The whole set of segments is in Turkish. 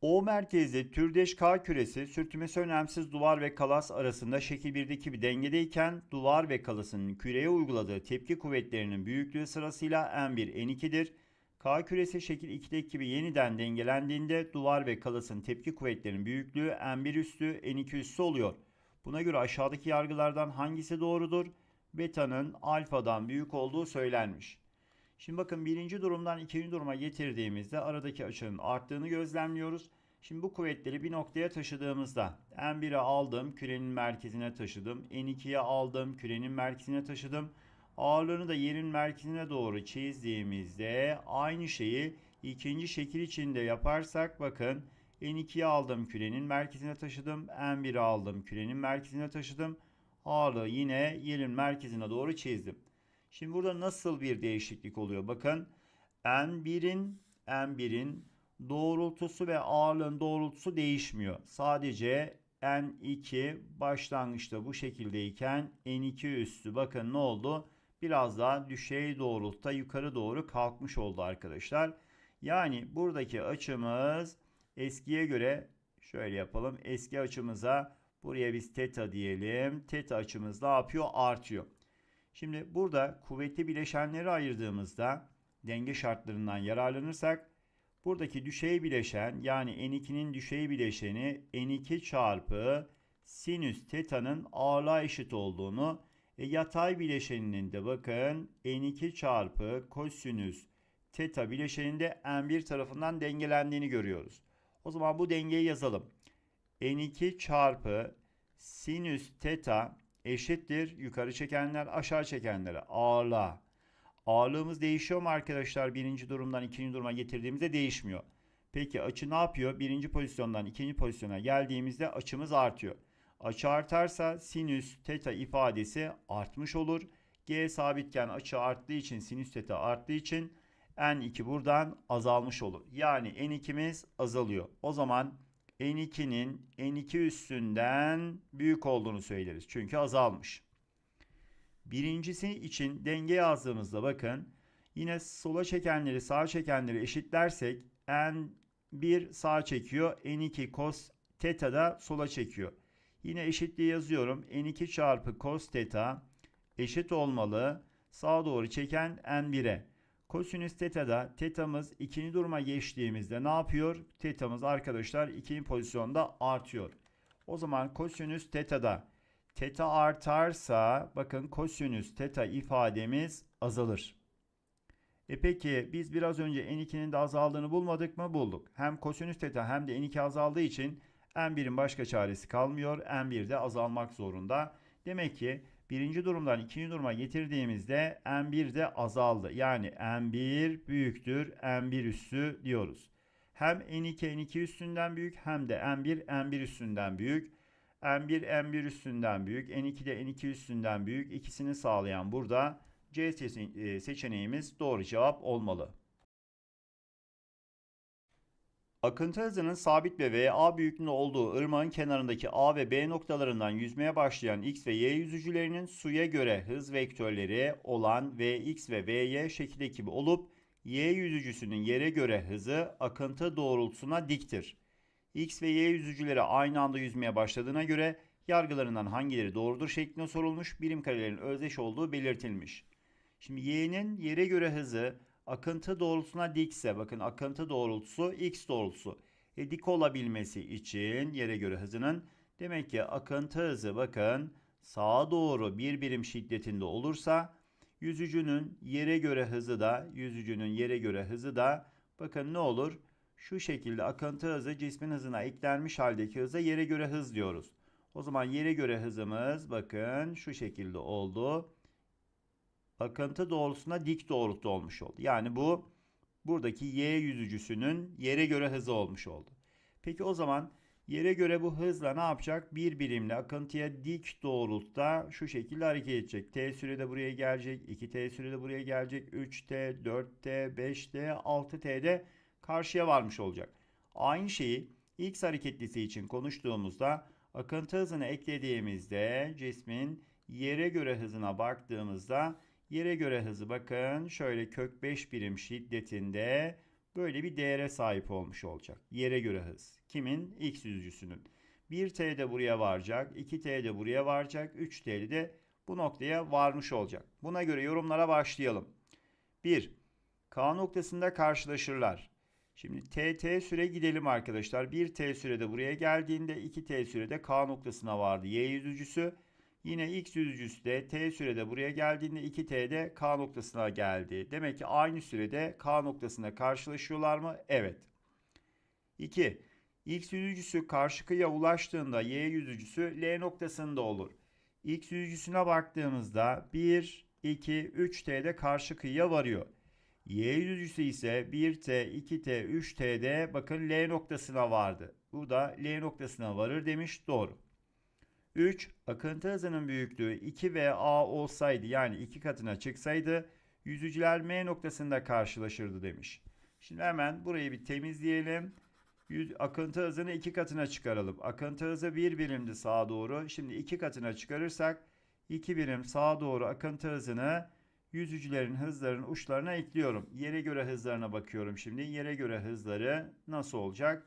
O merkezde türdeş K küresi sürtünmesi önemsiz duvar ve kalas arasında şekil 1'deki bir dengedeyken duvar ve kalasın küreye uyguladığı tepki kuvvetlerinin büyüklüğü sırasıyla N1, N2'dir. K küresi şekil 2'deki gibi yeniden dengelendiğinde duvar ve kalasın tepki kuvvetlerinin büyüklüğü N1 üstü, N2 üstü oluyor. Buna göre aşağıdaki yargılardan hangisi doğrudur? Beta'nın alfadan büyük olduğu söylenmiş. Şimdi bakın birinci durumdan ikinci duruma getirdiğimizde aradaki açının arttığını gözlemliyoruz. Şimdi bu kuvvetleri bir noktaya taşıdığımızda N1'e aldım kürenin merkezine taşıdım. N2'ye aldım kürenin merkezine taşıdım. Ağırlığını da yerin merkezine doğru çizdiğimizde aynı şeyi ikinci şekil içinde yaparsak bakın N2'yi aldım kürenin merkezine taşıdım. N1'i aldım kürenin merkezine taşıdım. Ağırlığı yine yerin merkezine doğru çizdim. Şimdi burada nasıl bir değişiklik oluyor? Bakın n1'in n1'in doğrultusu ve ağırlığın doğrultusu değişmiyor. Sadece n2 başlangıçta bu şekildeyken n2 üstü bakın ne oldu? Biraz daha düşey doğrultuda yukarı doğru kalkmış oldu arkadaşlar. Yani buradaki açımız eskiye göre şöyle yapalım. Eski açımıza buraya biz teta diyelim. Teta açımız ne yapıyor? Artıyor. Şimdi burada kuvvetli bileşenleri ayırdığımızda denge şartlarından yararlanırsak buradaki düşey bileşen yani N2'nin düşey bileşeni N2 çarpı sinüs teta'nın ağırlığa eşit olduğunu ve yatay bileşeninin de bakın N2 çarpı kosinüs teta bileşeninde N1 tarafından dengelendiğini görüyoruz. O zaman bu dengeyi yazalım. N2 çarpı sinüs teta eşittir yukarı çekenler aşağı çekenlere ağırlığa. Ağırlığımız değişiyor mu arkadaşlar? Birinci durumdan ikinci duruma getirdiğimizde değişmiyor. Peki açı ne yapıyor? Birinci pozisyondan ikinci pozisyona geldiğimizde açımız artıyor. Açı artarsa sinüs teta ifadesi artmış olur. G sabitken açı arttığı için sinüs teta arttığı için N2 buradan azalmış olur. Yani N2'miz azalıyor. O zaman N2'nin N2 üstünden büyük olduğunu söyleriz. Çünkü azalmış. Birincisi için denge yazdığımızda bakın yine sola çekenleri sağa çekenleri eşitlersek N1 sağa çekiyor. N2 cos teta da sola çekiyor. Yine eşitliği yazıyorum. N2 çarpı cos teta eşit olmalı. Sağa doğru çeken N1'e. Kosinüs teta'da teta'mız ikinci duruma geçtiğimizde ne yapıyor? Teta'mız arkadaşlar ikinci pozisyonda artıyor. O zaman kosinüs teta'da teta artarsa bakın kosinüs teta ifademiz azalır. E peki biz biraz önce n2'nin de azaldığını bulmadık mı? Bulduk. Hem kosinüs teta hem de n2 azaldığı için n1'in başka çaresi kalmıyor. n1 de azalmak zorunda. Demek ki birinci durumdan ikinci duruma getirdiğimizde M1 de azaldı. Yani M1 büyüktür M1 üssü diyoruz. Hem N2 N2 üstünden büyük hem de M1 M1 üstünden büyük. M1 M1 üstünden büyük. N2 de N2 üstünden büyük. İkisini sağlayan burada C e, seçeneğimiz doğru cevap olmalı. Akıntı hızının sabit ve VA büyüklüğünde olduğu ırmağın kenarındaki A ve B noktalarından yüzmeye başlayan X ve Y yüzücülerinin suya göre hız vektörleri olan VX ve VY şekil gibi olup Y yüzücüsünün yere göre hızı akıntı doğrultusuna diktir. X ve Y yüzücüleri aynı anda yüzmeye başladığına göre yargılarından hangileri doğrudur şeklinde sorulmuş birim karelerin özdeş olduğu belirtilmiş. Şimdi Y'nin yere göre hızı akıntı doğrultusuna dikse bakın akıntı doğrultusu x doğrultusu. E, dik olabilmesi için yere göre hızının demek ki akıntı hızı bakın sağa doğru bir birim şiddetinde olursa yüzücünün yere göre hızı da yüzücünün yere göre hızı da bakın ne olur? Şu şekilde akıntı hızı cismin hızına eklenmiş haldeki hıza yere göre hız diyoruz. O zaman yere göre hızımız bakın şu şekilde oldu akıntı doğrusuna dik doğrultuda olmuş oldu. Yani bu buradaki y yüzücüsünün yere göre hızı olmuş oldu. Peki o zaman yere göre bu hızla ne yapacak? Bir birimle akıntıya dik doğrultuda şu şekilde hareket edecek. T sürede buraya gelecek. 2T sürede buraya gelecek. 3T, 4T, 5T, 6T de karşıya varmış olacak. Aynı şeyi X hareketlisi için konuştuğumuzda akıntı hızını eklediğimizde cismin yere göre hızına baktığımızda Yere göre hızı bakın şöyle kök 5 birim şiddetinde böyle bir değere sahip olmuş olacak. Yere göre hız. Kimin? X yüzücüsünün. 1T de buraya varacak. 2T de buraya varacak. 3T de bu noktaya varmış olacak. Buna göre yorumlara başlayalım. 1. K noktasında karşılaşırlar. Şimdi TT süre gidelim arkadaşlar. 1T sürede buraya geldiğinde 2T sürede K noktasına vardı. Y yüzücüsü. Yine x yüzücüsü t sürede buraya geldiğinde 2t de k noktasına geldi. Demek ki aynı sürede k noktasına karşılaşıyorlar mı? Evet. 2. X yüzücüsü karşı kıyıya ulaştığında y yüzücüsü l noktasında olur. X yüzücüsüne baktığımızda 1, 2, 3t de karşı kıyıya varıyor. Y yüzücüsü ise 1T, 2T, 3T'de bakın L noktasına vardı. Bu da L noktasına varır demiş doğru. 3. Akıntı hızının büyüklüğü 2 ve a olsaydı yani 2 katına çıksaydı yüzücüler M noktasında karşılaşırdı demiş. Şimdi hemen burayı bir temizleyelim. Yüz, akıntı hızını 2 katına çıkaralım. Akıntı hızı 1 birimdi sağa doğru. Şimdi 2 katına çıkarırsak 2 birim sağa doğru akıntı hızını yüzücülerin hızlarının uçlarına ekliyorum. Yere göre hızlarına bakıyorum şimdi. Yere göre hızları nasıl olacak?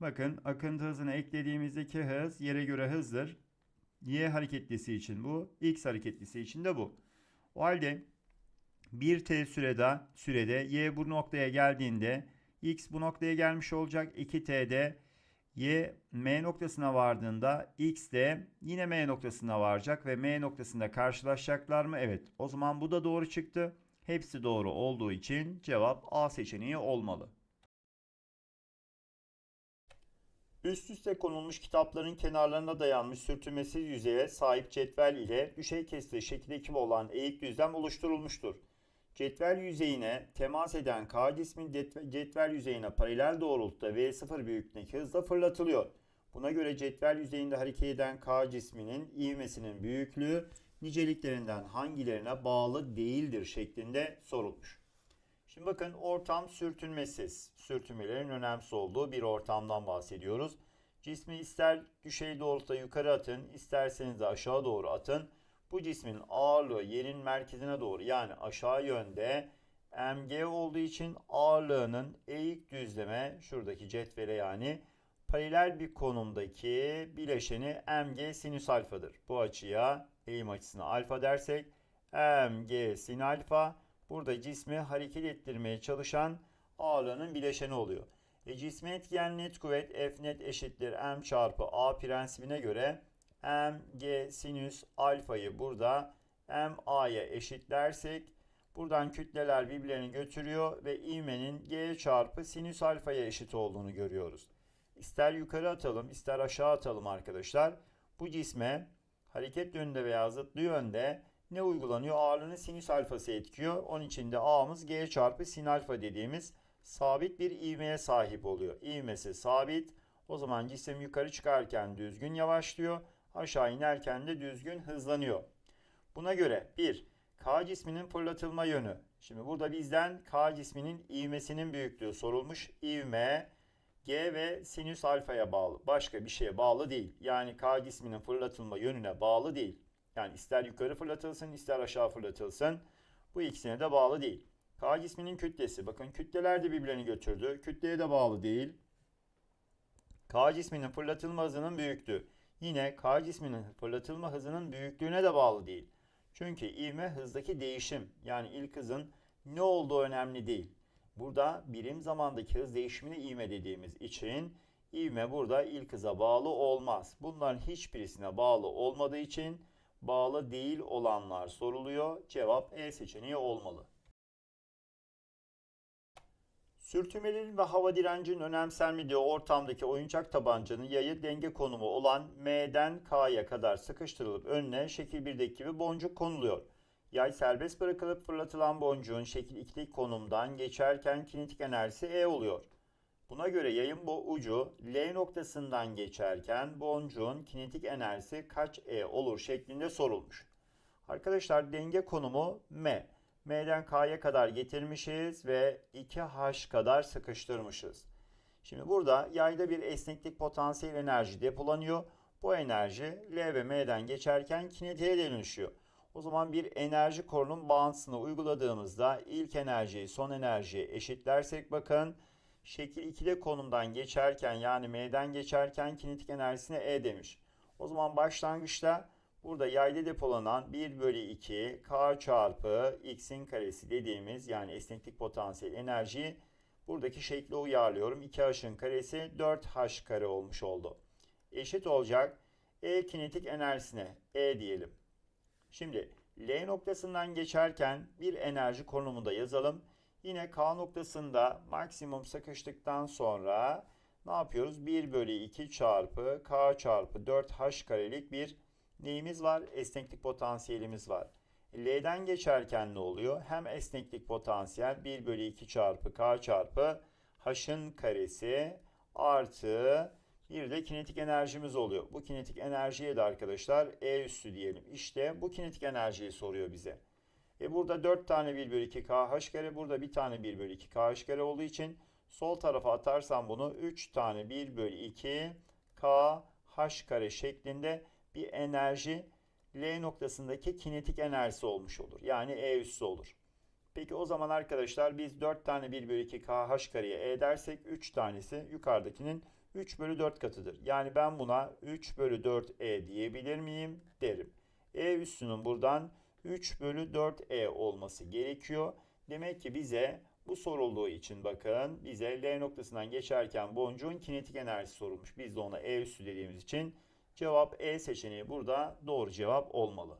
Bakın akıntı hızını eklediğimizdeki hız yere göre hızdır. Y hareketlisi için bu. X hareketlisi için de bu. O halde 1T sürede, sürede Y bu noktaya geldiğinde X bu noktaya gelmiş olacak. 2T'de Y M noktasına vardığında X de yine M noktasına varacak ve M noktasında karşılaşacaklar mı? Evet. O zaman bu da doğru çıktı. Hepsi doğru olduğu için cevap A seçeneği olmalı. Üst üste konulmuş kitapların kenarlarına dayanmış sürtünmesiz yüzeye sahip cetvel ile düşey kesili şekil ekibi olan eğik düzlem oluşturulmuştur. Cetvel yüzeyine temas eden K cismin cetvel yüzeyine paralel doğrultuda V0 büyüklüğündeki hızla fırlatılıyor. Buna göre cetvel yüzeyinde hareket eden K cisminin ivmesinin büyüklüğü niceliklerinden hangilerine bağlı değildir şeklinde sorulmuş. Şimdi bakın ortam sürtünmesiz. Sürtünmelerin önemsiz olduğu bir ortamdan bahsediyoruz. Cismi ister düşey doğrultuda yukarı atın, isterseniz de aşağı doğru atın. Bu cismin ağırlığı yerin merkezine doğru yani aşağı yönde mg olduğu için ağırlığının eğik düzleme şuradaki cetvele yani paralel bir konumdaki bileşeni mg sinüs alfadır. Bu açıya eğim açısına alfa dersek mg sin alfa Burada cismi hareket ettirmeye çalışan ağırlığının bileşeni oluyor. E, cisme etkiyen net kuvvet F net eşittir M çarpı A prensibine göre M, G, sinüs, alfayı burada M, A'ya eşitlersek buradan kütleler birbirlerini götürüyor ve ivmenin G çarpı sinüs alfaya eşit olduğunu görüyoruz. İster yukarı atalım ister aşağı atalım arkadaşlar. Bu cisme hareket yönünde veya zıtlı yönde ne uygulanıyor? Ağırlığını sinüs alfası etkiyor. Onun için de A'mız G çarpı sin alfa dediğimiz sabit bir ivmeye sahip oluyor. İvmesi sabit. O zaman cisim yukarı çıkarken düzgün yavaşlıyor. Aşağı inerken de düzgün hızlanıyor. Buna göre 1. K cisminin fırlatılma yönü. Şimdi burada bizden K cisminin ivmesinin büyüklüğü sorulmuş. İvme G ve sinüs alfaya bağlı. Başka bir şeye bağlı değil. Yani K cisminin fırlatılma yönüne bağlı değil. Yani ister yukarı fırlatılsın ister aşağı fırlatılsın. Bu ikisine de bağlı değil. K cisminin kütlesi. Bakın kütleler de birbirlerini götürdü. Kütleye de bağlı değil. K cisminin fırlatılma hızının büyüklüğü, Yine K cisminin fırlatılma hızının büyüklüğüne de bağlı değil. Çünkü ivme hızdaki değişim yani ilk hızın ne olduğu önemli değil. Burada birim zamandaki hız değişimini ivme dediğimiz için ivme burada ilk hıza bağlı olmaz. Bunların hiçbirisine bağlı olmadığı için bağlı değil olanlar soruluyor. Cevap E seçeneği olmalı. Sürtünmelerin ve hava direncinin önemsenmediği ortamdaki oyuncak tabancanın yayı denge konumu olan M'den K'ya kadar sıkıştırılıp önüne şekil 1'deki gibi boncuk konuluyor. Yay serbest bırakılıp fırlatılan boncuğun şekil 2'deki konumdan geçerken kinetik enerjisi E oluyor. Buna göre yayın bu ucu L noktasından geçerken boncuğun kinetik enerjisi kaç E olur şeklinde sorulmuş. Arkadaşlar denge konumu M. M'den K'ya kadar getirmişiz ve 2H kadar sıkıştırmışız. Şimdi burada yayda bir esneklik potansiyel enerji depolanıyor. Bu enerji L ve M'den geçerken kinetiğe dönüşüyor. O zaman bir enerji korunum bağıntısını uyguladığımızda ilk enerjiyi son enerjiye eşitlersek bakın şekil 2'de konumdan geçerken yani M'den geçerken kinetik enerjisine E demiş. O zaman başlangıçta burada yayda depolanan 1 bölü 2 K çarpı X'in karesi dediğimiz yani esneklik potansiyel enerjiyi buradaki şekli uyarlıyorum. 2H'ın karesi 4H kare olmuş oldu. Eşit olacak E kinetik enerjisine E diyelim. Şimdi L noktasından geçerken bir enerji konumunda yazalım. Yine K noktasında maksimum sıkıştıktan sonra ne yapıyoruz? 1 bölü 2 çarpı K çarpı 4H karelik bir neyimiz var? Esneklik potansiyelimiz var. L'den geçerken ne oluyor? Hem esneklik potansiyel 1 bölü 2 çarpı K çarpı H'ın karesi artı bir de kinetik enerjimiz oluyor. Bu kinetik enerjiye de arkadaşlar E üstü diyelim. İşte bu kinetik enerjiyi soruyor bize. E burada 4 tane 1 bölü 2 KH kare. Burada bir tane 1 bölü 2 KH kare olduğu için sol tarafa atarsam bunu 3 tane 1 bölü 2 KH kare şeklinde bir enerji L noktasındaki kinetik enerjisi olmuş olur. Yani E üssü olur. Peki o zaman arkadaşlar biz 4 tane 1 bölü 2 KH kareye E dersek 3 tanesi yukarıdakinin 3 bölü 4 katıdır. Yani ben buna 3 bölü 4 E diyebilir miyim derim. E üssünün buradan 3 bölü 4e olması gerekiyor. Demek ki bize bu sorulduğu için bakın bize L noktasından geçerken boncuğun kinetik enerjisi sorulmuş. Biz de ona E üstü dediğimiz için cevap E seçeneği burada doğru cevap olmalı.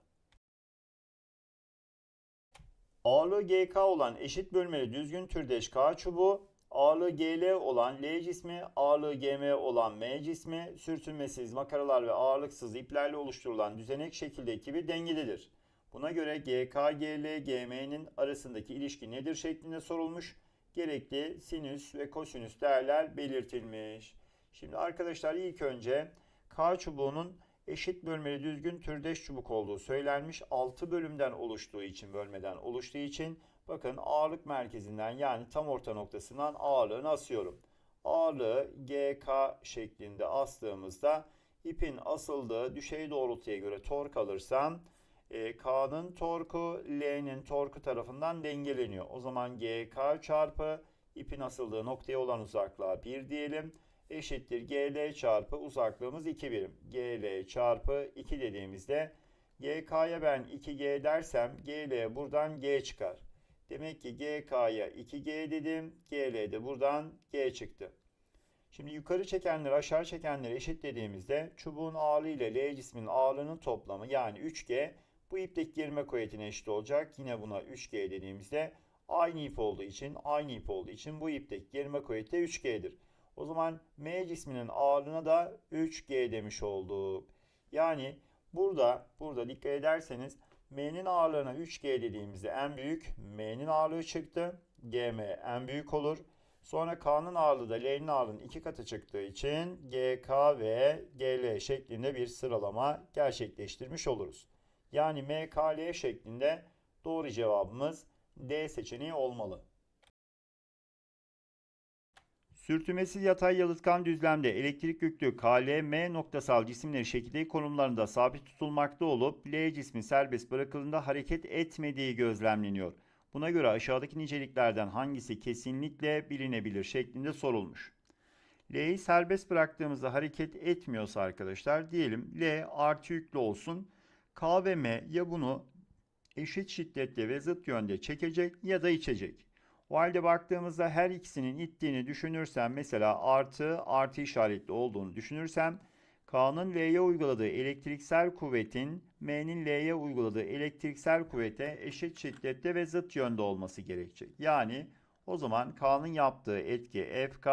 Ağırlığı GK olan eşit bölmeli düzgün türdeş K çubuğu, ağırlığı GL olan L cismi, ağırlığı GM olan M cismi, sürtünmesiz makaralar ve ağırlıksız iplerle oluşturulan düzenek şekildeki bir dengededir. Buna göre GKGL, GM'nin arasındaki ilişki nedir şeklinde sorulmuş. Gerekli sinüs ve kosinüs değerler belirtilmiş. Şimdi arkadaşlar ilk önce K çubuğunun eşit bölmeli düzgün türdeş çubuk olduğu söylenmiş. 6 bölümden oluştuğu için bölmeden oluştuğu için bakın ağırlık merkezinden yani tam orta noktasından ağırlığını asıyorum. Ağırlığı GK şeklinde astığımızda ipin asıldığı düşey doğrultuya göre tork alırsam e, K'nın torku L'nin torku tarafından dengeleniyor. O zaman GK çarpı ipin asıldığı noktaya olan uzaklığa 1 diyelim. Eşittir GL çarpı uzaklığımız 2 birim. GL çarpı 2 dediğimizde GK'ya ben 2G dersem GL buradan G çıkar. Demek ki GK'ya 2G dedim. GL de buradan G çıktı. Şimdi yukarı çekenleri aşağı çekenleri dediğimizde, çubuğun ağırlığı ile L cisminin ağırlığının toplamı yani 3G bu ipteki germe kuvvetine eşit olacak. Yine buna 3G dediğimizde aynı ip olduğu için aynı ip olduğu için bu ipteki germe kuvveti 3G'dir. O zaman M cisminin ağırlığına da 3G demiş olduk. Yani burada burada dikkat ederseniz M'nin ağırlığına 3G dediğimizde en büyük M'nin ağırlığı çıktı. GM en büyük olur. Sonra K'nın ağırlığı da L'nin ağırlığının iki katı çıktığı için GK ve GL şeklinde bir sıralama gerçekleştirmiş oluruz yani MKL şeklinde doğru cevabımız D seçeneği olmalı. Sürtünmesi yatay yalıtkan düzlemde elektrik yüklü KLM noktasal cisimleri şekilde konumlarında sabit tutulmakta olup L cismi serbest bırakıldığında hareket etmediği gözlemleniyor. Buna göre aşağıdaki niceliklerden hangisi kesinlikle bilinebilir şeklinde sorulmuş. L'yi serbest bıraktığımızda hareket etmiyorsa arkadaşlar diyelim L artı yüklü olsun. K ve M ya bunu eşit şiddette ve zıt yönde çekecek ya da içecek. O halde baktığımızda her ikisinin ittiğini düşünürsem mesela artı artı işaretli olduğunu düşünürsem K'nın L'ye uyguladığı elektriksel kuvvetin M'nin L'ye uyguladığı elektriksel kuvvete eşit şiddette ve zıt yönde olması gerekecek. Yani o zaman K'nın yaptığı etki FK,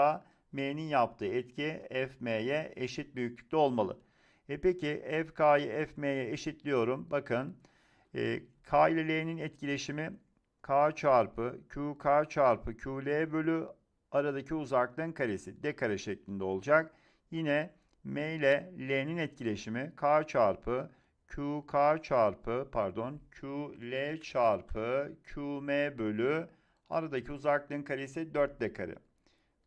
M'nin yaptığı etki FM'ye eşit büyüklükte olmalı. E peki FK'yı FM'ye eşitliyorum. Bakın e, K ile L'nin etkileşimi K çarpı QK çarpı QL bölü aradaki uzaklığın karesi D kare şeklinde olacak. Yine M ile L'nin etkileşimi K çarpı QK çarpı pardon QL çarpı QM bölü aradaki uzaklığın karesi 4 D kare.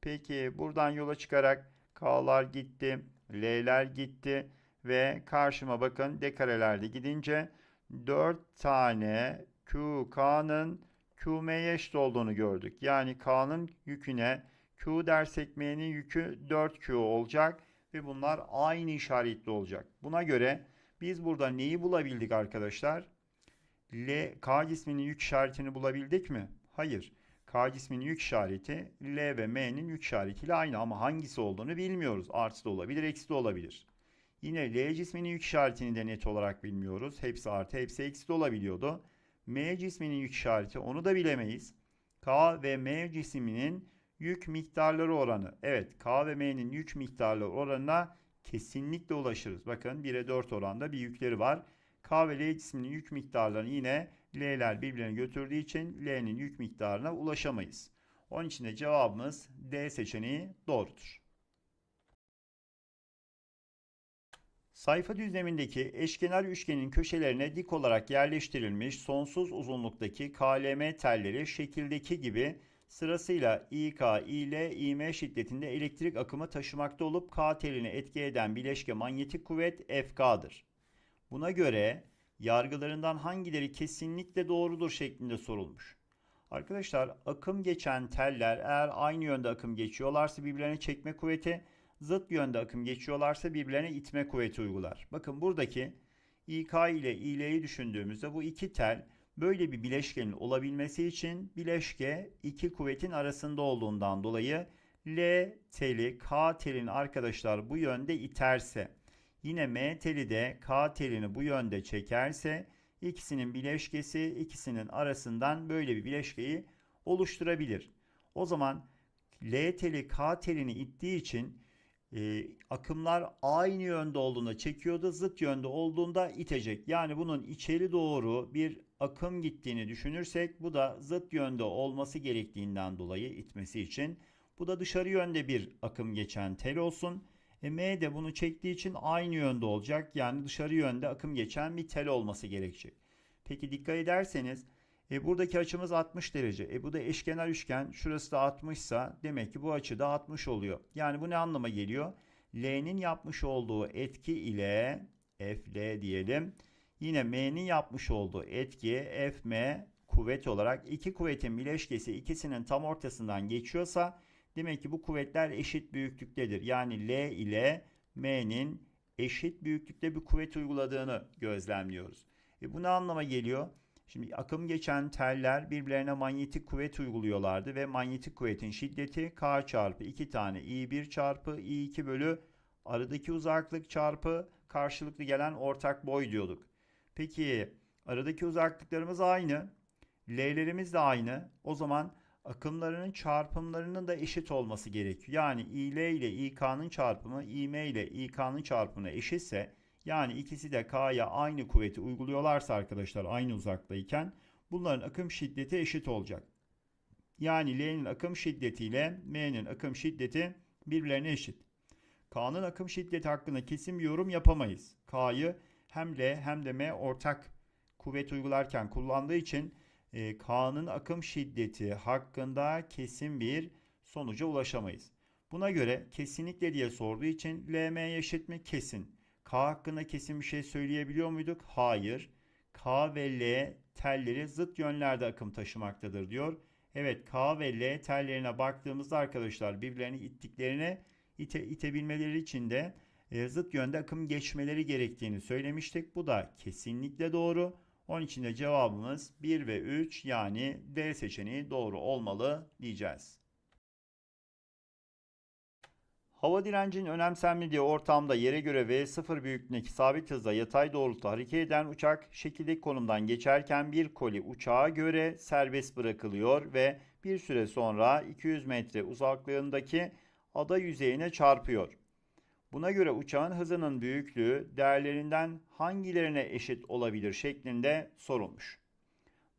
Peki buradan yola çıkarak K'lar gitti, L'ler gitti ve karşıma bakın dekarelerde gidince 4 tane QK'nın QM'ye eşit olduğunu gördük. Yani K'nın yüküne Q ders ekmeğinin yükü 4Q olacak ve bunlar aynı işaretli olacak. Buna göre biz burada neyi bulabildik arkadaşlar? L, K cisminin yük işaretini bulabildik mi? Hayır. K cisminin yük işareti L ve M'nin yük işaretiyle aynı ama hangisi olduğunu bilmiyoruz. Artı da olabilir, eksi de olabilir. Yine L cisminin yük işaretini de net olarak bilmiyoruz. Hepsi artı hepsi eksi de olabiliyordu. M cisminin yük işareti onu da bilemeyiz. K ve M cisminin yük miktarları oranı. Evet K ve M'nin yük miktarları oranına kesinlikle ulaşırız. Bakın 1'e 4 oranda bir yükleri var. K ve L cisminin yük miktarları, yine L'ler birbirlerini götürdüğü için L'nin yük miktarına ulaşamayız. Onun için de cevabımız D seçeneği doğrudur. Sayfa düzlemindeki eşkenar üçgenin köşelerine dik olarak yerleştirilmiş sonsuz uzunluktaki KLM telleri şekildeki gibi sırasıyla İK, İL, İM şiddetinde elektrik akımı taşımakta olup K telini etki eden bileşke manyetik kuvvet FK'dır. Buna göre yargılarından hangileri kesinlikle doğrudur şeklinde sorulmuş. Arkadaşlar akım geçen teller eğer aynı yönde akım geçiyorlarsa birbirlerine çekme kuvveti zıt yönde akım geçiyorlarsa birbirlerine itme kuvveti uygular. Bakın buradaki İK ile İL'yi düşündüğümüzde bu iki tel böyle bir bileşkenin olabilmesi için bileşke iki kuvvetin arasında olduğundan dolayı L teli K telini arkadaşlar bu yönde iterse yine M teli de K telini bu yönde çekerse ikisinin bileşkesi ikisinin arasından böyle bir bileşkeyi oluşturabilir. O zaman L teli K telini ittiği için e, akımlar aynı yönde olduğunda çekiyordu, zıt yönde olduğunda itecek. Yani bunun içeri doğru bir akım gittiğini düşünürsek bu da zıt yönde olması gerektiğinden dolayı itmesi için. Bu da dışarı yönde bir akım geçen tel olsun. E, M de bunu çektiği için aynı yönde olacak. Yani dışarı yönde akım geçen bir tel olması gerekecek. Peki dikkat ederseniz e, buradaki açımız 60 derece. E, bu da eşkenar üçgen. Şurası da 60 ise demek ki bu açı da 60 oluyor. Yani bu ne anlama geliyor? L'nin yapmış olduğu etki ile FL diyelim. Yine M'nin yapmış olduğu etki FM kuvvet olarak iki kuvvetin bileşkesi ikisinin tam ortasından geçiyorsa demek ki bu kuvvetler eşit büyüklüktedir. Yani L ile M'nin eşit büyüklükte bir kuvvet uyguladığını gözlemliyoruz. E bu ne anlama geliyor? Şimdi akım geçen teller birbirlerine manyetik kuvvet uyguluyorlardı ve manyetik kuvvetin şiddeti K çarpı 2 tane I1 çarpı I2 bölü aradaki uzaklık çarpı karşılıklı gelen ortak boy diyorduk. Peki aradaki uzaklıklarımız aynı. L'lerimiz de aynı. O zaman akımlarının çarpımlarının da eşit olması gerekiyor. Yani İL ile İK'nın çarpımı, İM ile İK'nın çarpımına eşitse yani ikisi de K'ya aynı kuvveti uyguluyorlarsa arkadaşlar aynı uzaktayken bunların akım şiddeti eşit olacak. Yani L'nin akım şiddeti ile M'nin akım şiddeti birbirlerine eşit. K'nın akım şiddeti hakkında kesin bir yorum yapamayız. K'yı hem L hem de M ortak kuvvet uygularken kullandığı için e, K'nın akım şiddeti hakkında kesin bir sonuca ulaşamayız. Buna göre kesinlikle diye sorduğu için LM eşit mi? Kesin. K hakkında kesin bir şey söyleyebiliyor muyduk? Hayır. K ve L telleri zıt yönlerde akım taşımaktadır diyor. Evet K ve L tellerine baktığımızda arkadaşlar birbirlerini ittiklerine ite, itebilmeleri için de e, zıt yönde akım geçmeleri gerektiğini söylemiştik. Bu da kesinlikle doğru. Onun için de cevabımız 1 ve 3 yani D seçeneği doğru olmalı diyeceğiz. Hava direncinin önemsenmediği ortamda yere göre V0 büyüklüğündeki sabit hızla yatay doğrultuda hareket eden uçak şekillik konumdan geçerken bir koli uçağa göre serbest bırakılıyor ve bir süre sonra 200 metre uzaklığındaki ada yüzeyine çarpıyor. Buna göre uçağın hızının büyüklüğü değerlerinden hangilerine eşit olabilir şeklinde sorulmuş.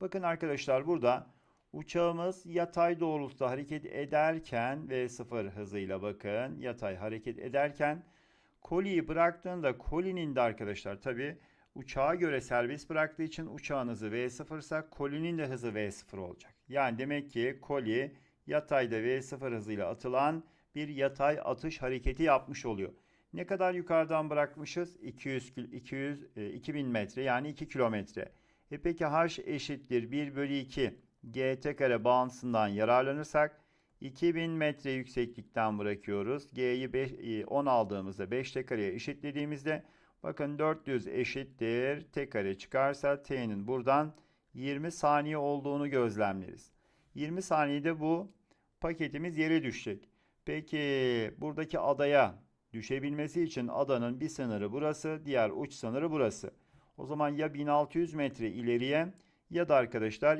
Bakın arkadaşlar burada Uçağımız yatay doğrultuda hareket ederken ve sıfır hızıyla bakın yatay hareket ederken koliyi bıraktığında kolinin de arkadaşlar tabi uçağa göre serbest bıraktığı için uçağın hızı V0 ise kolinin de hızı V0 olacak. Yani demek ki koli yatayda V0 hızıyla atılan bir yatay atış hareketi yapmış oluyor. Ne kadar yukarıdan bırakmışız? 200, 200 2000 metre yani 2 kilometre. E peki h eşittir 1 bölü 2 gt kare bağıntısından yararlanırsak 2000 metre yükseklikten bırakıyoruz. G'yi 10 e, aldığımızda 5 t kareye eşitlediğimizde bakın 400 eşittir t kare çıkarsa t'nin buradan 20 saniye olduğunu gözlemleriz. 20 saniyede bu paketimiz yere düşecek. Peki buradaki adaya düşebilmesi için adanın bir sınırı burası, diğer uç sınırı burası. O zaman ya 1600 metre ileriye ya da arkadaşlar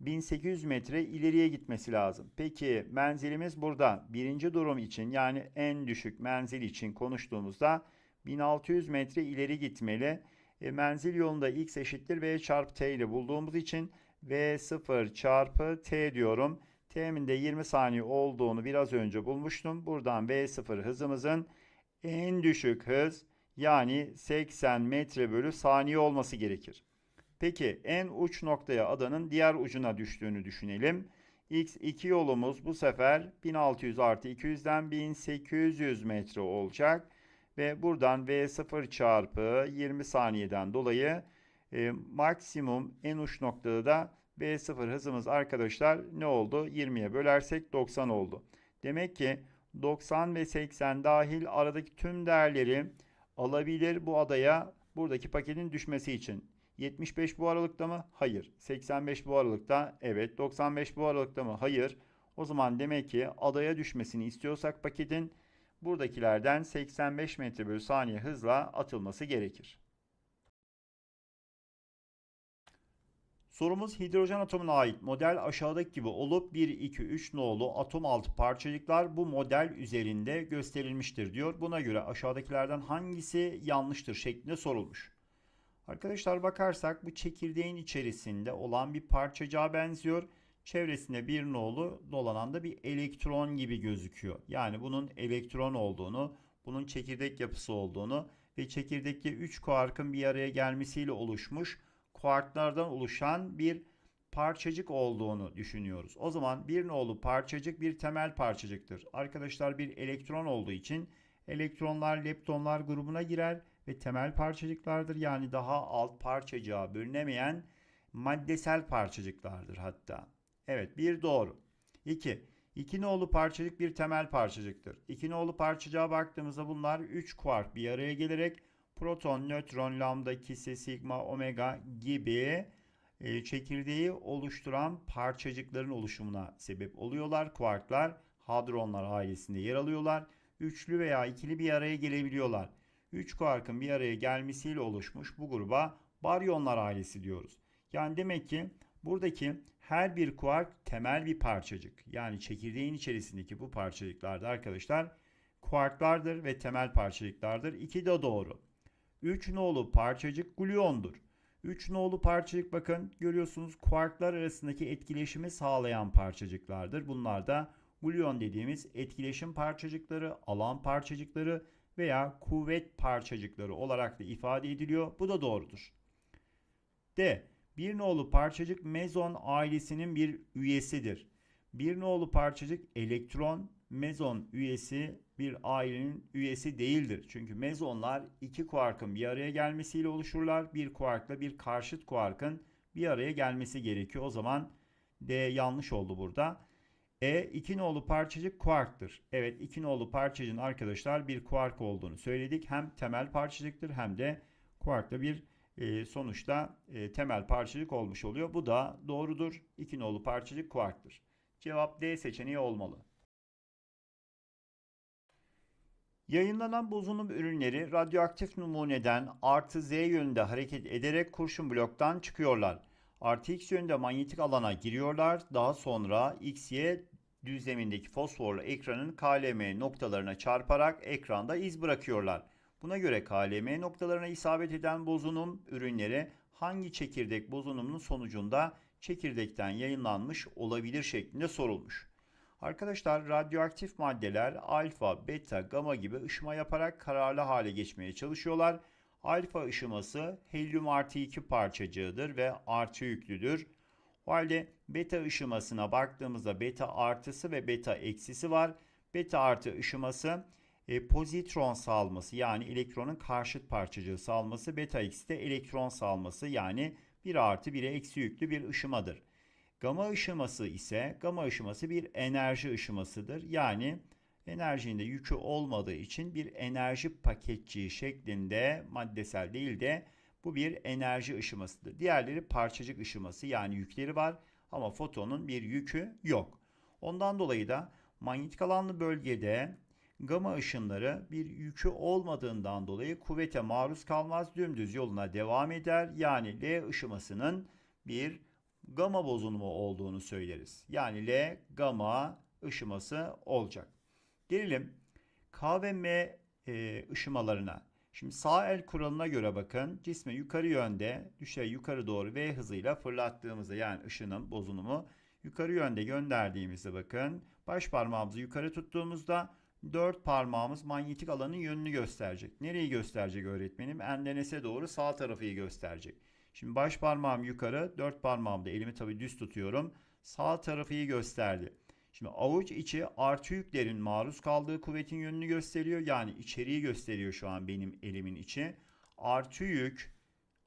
1800 metre ileriye gitmesi lazım. Peki menzilimiz burada. Birinci durum için yani en düşük menzil için konuştuğumuzda 1600 metre ileri gitmeli. E, menzil yolunda x eşittir v çarpı t ile bulduğumuz için v0 çarpı t diyorum. T'min de 20 saniye olduğunu biraz önce bulmuştum. Buradan v0 hızımızın en düşük hız yani 80 metre bölü saniye olması gerekir. Peki en uç noktaya adanın diğer ucuna düştüğünü düşünelim. X2 yolumuz bu sefer 1600 artı 200'den 1800 metre olacak. Ve buradan V0 çarpı 20 saniyeden dolayı e, maksimum en uç noktada da V0 hızımız arkadaşlar ne oldu? 20'ye bölersek 90 oldu. Demek ki 90 ve 80 dahil aradaki tüm değerleri alabilir bu adaya buradaki paketin düşmesi için. 75 bu aralıkta mı? Hayır. 85 bu aralıkta? Evet. 95 bu aralıkta mı? Hayır. O zaman demek ki adaya düşmesini istiyorsak paketin buradakilerden 85 metre bölü saniye hızla atılması gerekir. Sorumuz hidrojen atomuna ait model aşağıdaki gibi olup 1, 2, 3 nolu atom altı parçacıklar bu model üzerinde gösterilmiştir diyor. Buna göre aşağıdakilerden hangisi yanlıştır şeklinde sorulmuş. Arkadaşlar bakarsak bu çekirdeğin içerisinde olan bir parçacığa benziyor. Çevresinde bir nolu dolanan da bir elektron gibi gözüküyor. Yani bunun elektron olduğunu, bunun çekirdek yapısı olduğunu ve çekirdekte 3 kuarkın bir araya gelmesiyle oluşmuş kuarklardan oluşan bir parçacık olduğunu düşünüyoruz. O zaman bir nolu parçacık bir temel parçacıktır. Arkadaşlar bir elektron olduğu için elektronlar leptonlar grubuna girer ve temel parçacıklardır. Yani daha alt parçacığa bölünemeyen maddesel parçacıklardır hatta. Evet bir doğru. İki. iki nolu parçacık bir temel parçacıktır. İki nolu parçacığa baktığımızda bunlar 3 kuark bir araya gelerek proton, nötron, lambda, kisi, sigma, omega gibi e, çekirdeği oluşturan parçacıkların oluşumuna sebep oluyorlar. Kuarklar hadronlar ailesinde yer alıyorlar. Üçlü veya ikili bir araya gelebiliyorlar. 3 kuarkın bir araya gelmesiyle oluşmuş bu gruba baryonlar ailesi diyoruz. Yani demek ki buradaki her bir kuark temel bir parçacık. Yani çekirdeğin içerisindeki bu parçacıklarda arkadaşlar kuarklardır ve temel parçacıklardır. 2 de doğru. 3 nolu parçacık gluondur. 3 nolu parçacık bakın görüyorsunuz kuarklar arasındaki etkileşimi sağlayan parçacıklardır. Bunlar da gluon dediğimiz etkileşim parçacıkları, alan parçacıkları veya kuvvet parçacıkları olarak da ifade ediliyor. Bu da doğrudur. D. Bir nolu parçacık mezon ailesinin bir üyesidir. Bir nolu parçacık elektron mezon üyesi bir ailenin üyesi değildir. Çünkü mezonlar iki kuarkın bir araya gelmesiyle oluşurlar. Bir kuarkla bir karşıt kuarkın bir araya gelmesi gerekiyor. O zaman D yanlış oldu burada. E iki nolu parçacık kuarktır. Evet iki nolu parçacığın arkadaşlar bir kuark olduğunu söyledik. Hem temel parçacıktır hem de kuarkta bir e, sonuçta e, temel parçacık olmuş oluyor. Bu da doğrudur. İki nolu parçacık kuarktır. Cevap D seçeneği olmalı. Yayınlanan bozunum ürünleri radyoaktif numuneden artı Z yönünde hareket ederek kurşun bloktan çıkıyorlar artı x yönünde manyetik alana giriyorlar. Daha sonra x'ye düzlemindeki fosforlu ekranın KLM noktalarına çarparak ekranda iz bırakıyorlar. Buna göre KLM noktalarına isabet eden bozunum ürünleri hangi çekirdek bozunumunun sonucunda çekirdekten yayınlanmış olabilir şeklinde sorulmuş. Arkadaşlar radyoaktif maddeler alfa, beta, gama gibi ışıma yaparak kararlı hale geçmeye çalışıyorlar. Alfa ışıması helyum artı 2 parçacığıdır ve artı yüklüdür. O halde beta ışımasına baktığımızda beta artısı ve beta eksisi var. Beta artı ışıması e, pozitron salması yani elektronun karşıt parçacığı salması. Beta eksi de elektron salması yani 1 artı 1'e eksi yüklü bir ışımadır. Gama ışıması ise gama ışıması bir enerji ışımasıdır. Yani enerjinin de yükü olmadığı için bir enerji paketçiği şeklinde maddesel değil de bu bir enerji ışımasıdır. Diğerleri parçacık ışıması yani yükleri var ama fotonun bir yükü yok. Ondan dolayı da manyetik alanlı bölgede gama ışınları bir yükü olmadığından dolayı kuvvete maruz kalmaz dümdüz yoluna devam eder. Yani L ışımasının bir gama bozulumu olduğunu söyleriz. Yani L gama ışıması olacak. Gelelim K ve M e, ışımalarına. Şimdi sağ el kuralına göre bakın cismi yukarı yönde düşe yukarı doğru V hızıyla fırlattığımızda yani ışının bozunumu yukarı yönde gönderdiğimizde bakın baş parmağımızı yukarı tuttuğumuzda dört parmağımız manyetik alanın yönünü gösterecek. Nereyi gösterecek öğretmenim? Endenese doğru sağ tarafı gösterecek. Şimdi baş parmağım yukarı, dört parmağım da elimi tabi düz tutuyorum. Sağ tarafı gösterdi. Şimdi avuç içi artı yüklerin maruz kaldığı kuvvetin yönünü gösteriyor. Yani içeriği gösteriyor şu an benim elimin içi. Artı yük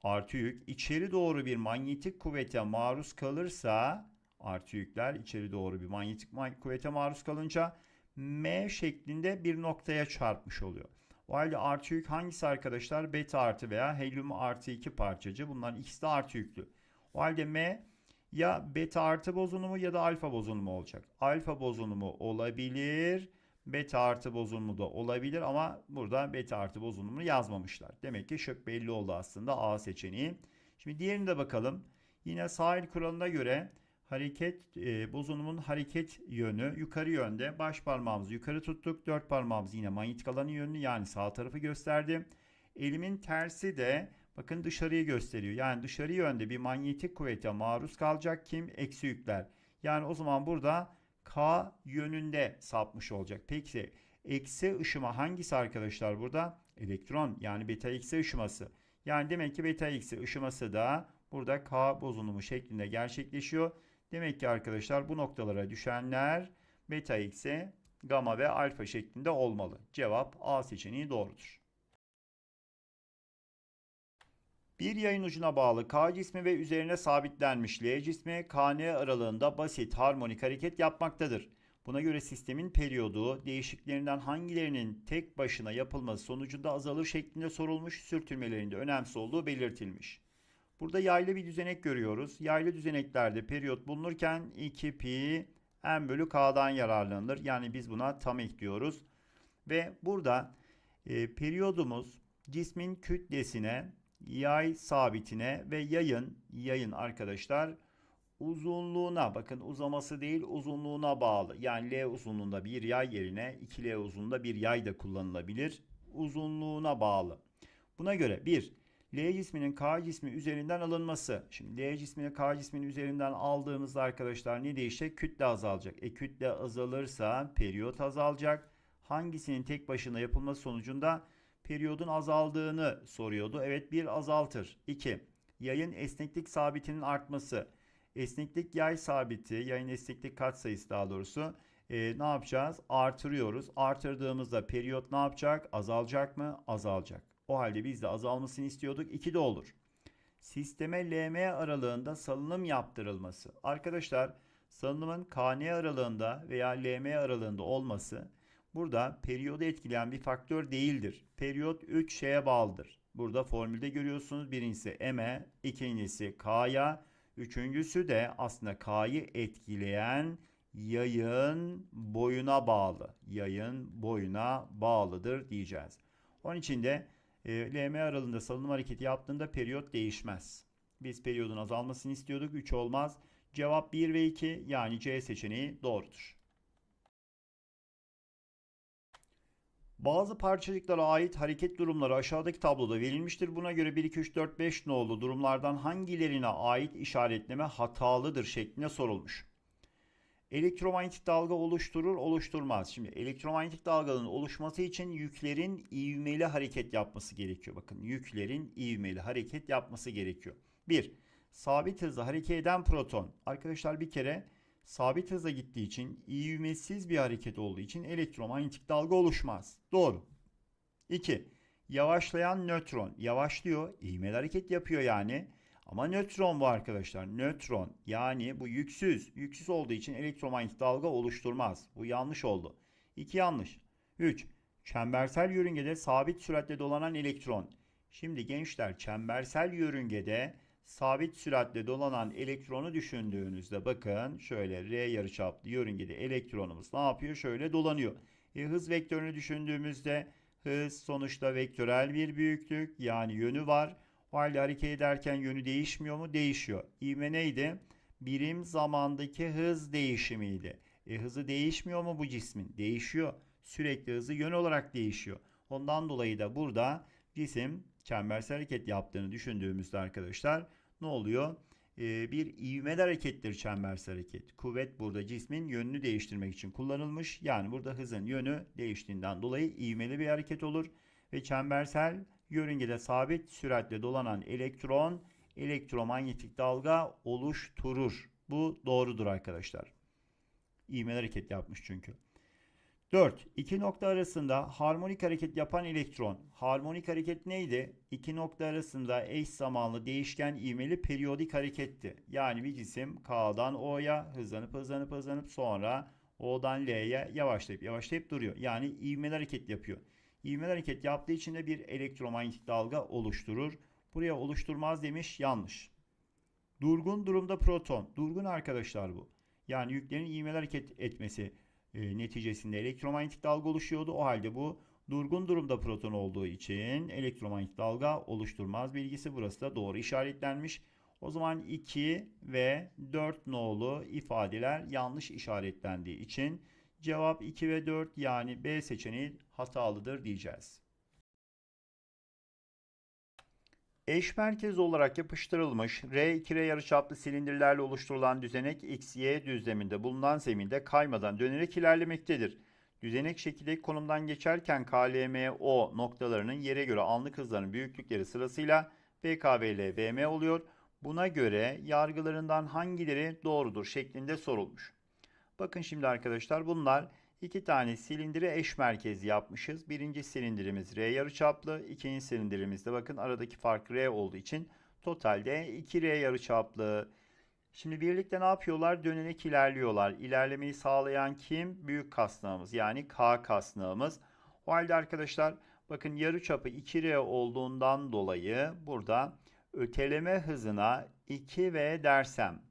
artı yük içeri doğru bir manyetik kuvvete maruz kalırsa artı yükler içeri doğru bir manyetik kuvvete maruz kalınca M şeklinde bir noktaya çarpmış oluyor. O halde artı yük hangisi arkadaşlar? Beta artı veya helyum artı iki parçacı. Bunlar ikisi de artı yüklü. O halde M ya beta artı bozonumu ya da alfa bozonumu olacak. Alfa bozonumu olabilir. Beta artı bozonumu da olabilir ama burada beta artı bozonumunu yazmamışlar. Demek ki şık belli oldu aslında A seçeneği. Şimdi diğerine de bakalım. Yine sahil kuralına göre hareket e, bozonumun hareket yönü yukarı yönde. Baş parmağımızı yukarı tuttuk. Dört parmağımız yine manyetik alanın yönünü yani sağ tarafı gösterdi. Elimin tersi de Bakın dışarıyı gösteriyor. Yani dışarı yönde bir manyetik kuvvete maruz kalacak kim? Eksi yükler. Yani o zaman burada K yönünde sapmış olacak. Peki eksi ışıma hangisi arkadaşlar burada? Elektron yani beta eksi ışıması. Yani demek ki beta eksi ışıması da burada K bozulumu şeklinde gerçekleşiyor. Demek ki arkadaşlar bu noktalara düşenler beta eksi gamma ve alfa şeklinde olmalı. Cevap A seçeneği doğrudur. Bir yayın ucuna bağlı K cismi ve üzerine sabitlenmiş L cismi KN aralığında basit harmonik hareket yapmaktadır. Buna göre sistemin periyodu değişiklerinden hangilerinin tek başına yapılması sonucunda azalır şeklinde sorulmuş sürtünmelerinde önemsiz olduğu belirtilmiş. Burada yaylı bir düzenek görüyoruz. Yaylı düzeneklerde periyot bulunurken 2 pi n bölü k'dan yararlanılır. Yani biz buna tam ekliyoruz. Ve burada e, periyodumuz cismin kütlesine yay sabitine ve yayın yayın arkadaşlar uzunluğuna bakın uzaması değil uzunluğuna bağlı. Yani L uzunluğunda bir yay yerine 2L uzunluğunda bir yay da kullanılabilir. Uzunluğuna bağlı. Buna göre 1. L cisminin K cismi üzerinden alınması. Şimdi L cismini K cisminin üzerinden aldığımızda arkadaşlar ne değişecek? Kütle azalacak. E kütle azalırsa periyot azalacak. Hangisinin tek başına yapılması sonucunda periyodun azaldığını soruyordu. Evet bir azaltır. 2. Yayın esneklik sabitinin artması. Esneklik yay sabiti, yayın esneklik katsayısı daha doğrusu e, ne yapacağız? Artırıyoruz. Artırdığımızda periyot ne yapacak? Azalacak mı? Azalacak. O halde biz de azalmasını istiyorduk. 2 de olur. Sisteme LM aralığında salınım yaptırılması. Arkadaşlar salınımın KN aralığında veya LM aralığında olması burada periyodu etkileyen bir faktör değildir. Periyot 3 şeye bağlıdır. Burada formülde görüyorsunuz birincisi M'e, ikincisi K'ya, üçüncüsü de aslında K'yı etkileyen yayın boyuna bağlı. Yayın boyuna bağlıdır diyeceğiz. Onun için de e, LM aralığında salınım hareketi yaptığında periyot değişmez. Biz periyodun azalmasını istiyorduk. 3 olmaz. Cevap 1 ve 2 yani C seçeneği doğrudur. Bazı parçacıklara ait hareket durumları aşağıdaki tabloda verilmiştir. Buna göre 1, 2, 3, 4, 5 nolu durumlardan hangilerine ait işaretleme hatalıdır şeklinde sorulmuş. Elektromanyetik dalga oluşturur, oluşturmaz. Şimdi elektromanyetik dalganın oluşması için yüklerin ivmeli hareket yapması gerekiyor. Bakın yüklerin ivmeli hareket yapması gerekiyor. 1. Sabit hızla hareket eden proton. Arkadaşlar bir kere sabit hıza gittiği için ivmesiz bir hareket olduğu için elektromanyetik dalga oluşmaz. Doğru. 2. Yavaşlayan nötron yavaşlıyor, ivmeli hareket yapıyor yani. Ama nötron bu arkadaşlar. Nötron yani bu yüksüz. Yüksüz olduğu için elektromanyetik dalga oluşturmaz. Bu yanlış oldu. 2 yanlış. 3. Çembersel yörüngede sabit süratle dolanan elektron. Şimdi gençler çembersel yörüngede sabit süratle dolanan elektronu düşündüğünüzde bakın şöyle R yarıçaplı yörüngede elektronumuz ne yapıyor? Şöyle dolanıyor. E, hız vektörünü düşündüğümüzde hız sonuçta vektörel bir büyüklük yani yönü var. O halde hareket ederken yönü değişmiyor mu? Değişiyor. İvme neydi? Birim zamandaki hız değişimiydi. E, hızı değişmiyor mu bu cismin? Değişiyor. Sürekli hızı yön olarak değişiyor. Ondan dolayı da burada cisim çembersel hareket yaptığını düşündüğümüzde arkadaşlar ne oluyor? Ee, bir ivmeli harekettir çembers hareket. Kuvvet burada cismin yönünü değiştirmek için kullanılmış. Yani burada hızın yönü değiştiğinden dolayı ivmeli bir hareket olur. Ve çembersel yörüngede sabit süratle dolanan elektron elektromanyetik dalga oluşturur. Bu doğrudur arkadaşlar. İvmeli hareket yapmış çünkü. 4. İki nokta arasında harmonik hareket yapan elektron. Harmonik hareket neydi? İki nokta arasında eş zamanlı değişken ivmeli periyodik hareketti. Yani bir cisim K'dan O'ya hızlanıp hızlanıp hızlanıp sonra O'dan L'ye yavaşlayıp yavaşlayıp duruyor. Yani ivmeli hareket yapıyor. İvmeli hareket yaptığı için de bir elektromanyetik dalga oluşturur. Buraya oluşturmaz demiş yanlış. Durgun durumda proton. Durgun arkadaşlar bu. Yani yüklerin ivmeli hareket etmesi e, neticesinde elektromanyetik dalga oluşuyordu. O halde bu durgun durumda proton olduğu için elektromanyetik dalga oluşturmaz bilgisi burası da doğru işaretlenmiş. O zaman 2 ve 4 nolu ifadeler yanlış işaretlendiği için cevap 2 ve 4 yani B seçeneği hatalıdır diyeceğiz. Eş merkez olarak yapıştırılmış R2R yarıçaplı silindirlerle oluşturulan düzenek XY düzleminde bulunan zeminde kaymadan dönerek ilerlemektedir. Düzenek şekildeki konumdan geçerken KLMO noktalarının yere göre anlık hızların büyüklükleri sırasıyla BKV VM oluyor. Buna göre yargılarından hangileri doğrudur şeklinde sorulmuş. Bakın şimdi arkadaşlar bunlar İki tane silindiri eş merkezi yapmışız. Birinci silindirimiz R yarıçaplı, ikinci silindirimizde bakın aradaki fark R olduğu için totalde 2R yarıçaplı. Şimdi birlikte ne yapıyorlar? Dönenek ilerliyorlar. İlerlemeyi sağlayan kim? Büyük kasnağımız yani K kasnağımız. O halde arkadaşlar bakın yarıçapı 2R olduğundan dolayı burada öteleme hızına 2V dersem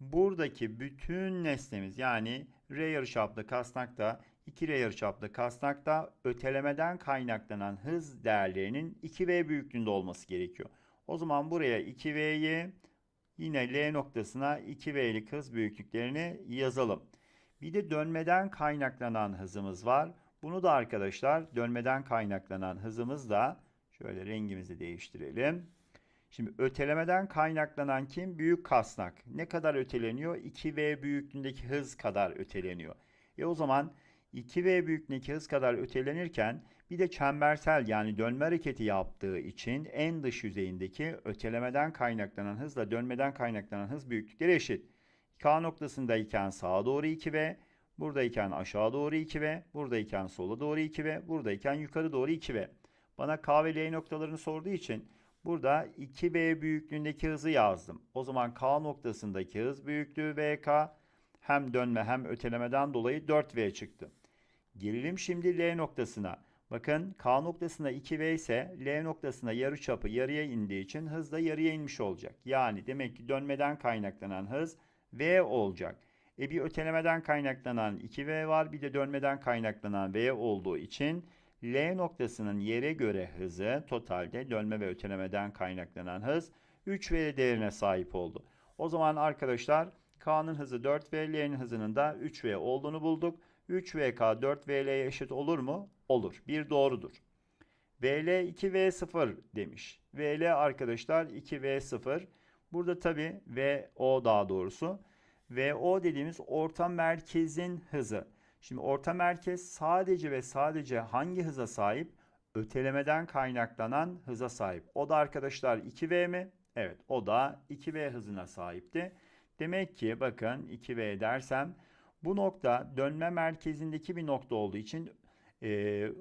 buradaki bütün nesnemiz yani R yarıçaplı kasnakta, 2 R yarıçaplı kasnakta ötelemeden kaynaklanan hız değerlerinin 2V büyüklüğünde olması gerekiyor. O zaman buraya 2V'yi yine L noktasına 2V'lik hız büyüklüklerini yazalım. Bir de dönmeden kaynaklanan hızımız var. Bunu da arkadaşlar dönmeden kaynaklanan hızımız da şöyle rengimizi değiştirelim. Şimdi ötelemeden kaynaklanan kim? Büyük kasnak. Ne kadar öteleniyor? 2V büyüklüğündeki hız kadar öteleniyor. E o zaman 2V büyüklüğündeki hız kadar ötelenirken bir de çembersel yani dönme hareketi yaptığı için en dış yüzeyindeki ötelemeden kaynaklanan hızla dönmeden kaynaklanan hız büyüklükleri eşit. K noktasındayken sağa doğru 2V, buradayken aşağı doğru 2V, buradayken sola doğru 2V, buradayken yukarı doğru 2V. Bana K ve L noktalarını sorduğu için Burada 2V büyüklüğündeki hızı yazdım. O zaman K noktasındaki hız büyüklüğü VK hem dönme hem ötelemeden dolayı 4V çıktı. Gelelim şimdi L noktasına. Bakın K noktasında 2V ise L noktasında yarı çapı yarıya indiği için hız da yarıya inmiş olacak. Yani demek ki dönmeden kaynaklanan hız V olacak. E bir ötelemeden kaynaklanan 2V var bir de dönmeden kaynaklanan V olduğu için L noktasının yere göre hızı totalde dönme ve ötelemeden kaynaklanan hız 3 veri değerine sahip oldu. O zaman arkadaşlar K'nın hızı 4 ve L'nin hızının da 3V olduğunu bulduk. 3VK 4VL'ye eşit olur mu? Olur. Bir doğrudur. VL 2V0 demiş. VL arkadaşlar 2V0. Burada tabi VO daha doğrusu. VO dediğimiz orta merkezin hızı. Şimdi orta merkez sadece ve sadece hangi hıza sahip? Ötelemeden kaynaklanan hıza sahip. O da arkadaşlar 2V mi? Evet o da 2V hızına sahipti. Demek ki bakın 2V dersem bu nokta dönme merkezindeki bir nokta olduğu için e,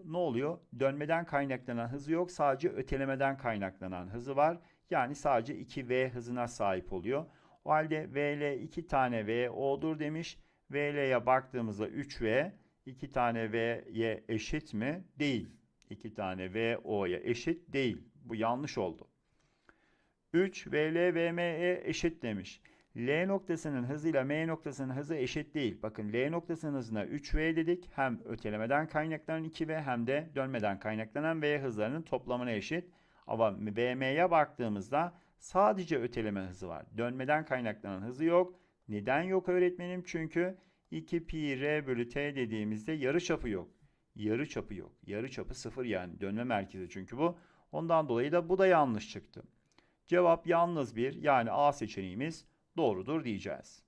ne oluyor? Dönmeden kaynaklanan hızı yok sadece ötelemeden kaynaklanan hızı var. Yani sadece 2V hızına sahip oluyor. O halde VL 2 tane VO'dur demiş. VL'ye baktığımızda 3V 2 tane V'ye eşit mi? Değil. 2 tane VO'ya eşit değil. Bu yanlış oldu. 3 VL VME eşit demiş. L noktasının hızıyla M noktasının hızı eşit değil. Bakın L noktasının hızına 3V dedik. Hem ötelemeden kaynaklanan 2V hem de dönmeden kaynaklanan V hızlarının toplamına eşit. Ama VM'ye baktığımızda sadece öteleme hızı var. Dönmeden kaynaklanan hızı yok. Neden yok öğretmenim? Çünkü 2 pi r bölü t dediğimizde yarı çapı yok. Yarı çapı yok. Yarı çapı sıfır yani dönme merkezi çünkü bu. Ondan dolayı da bu da yanlış çıktı. Cevap yalnız bir yani A seçeneğimiz doğrudur diyeceğiz.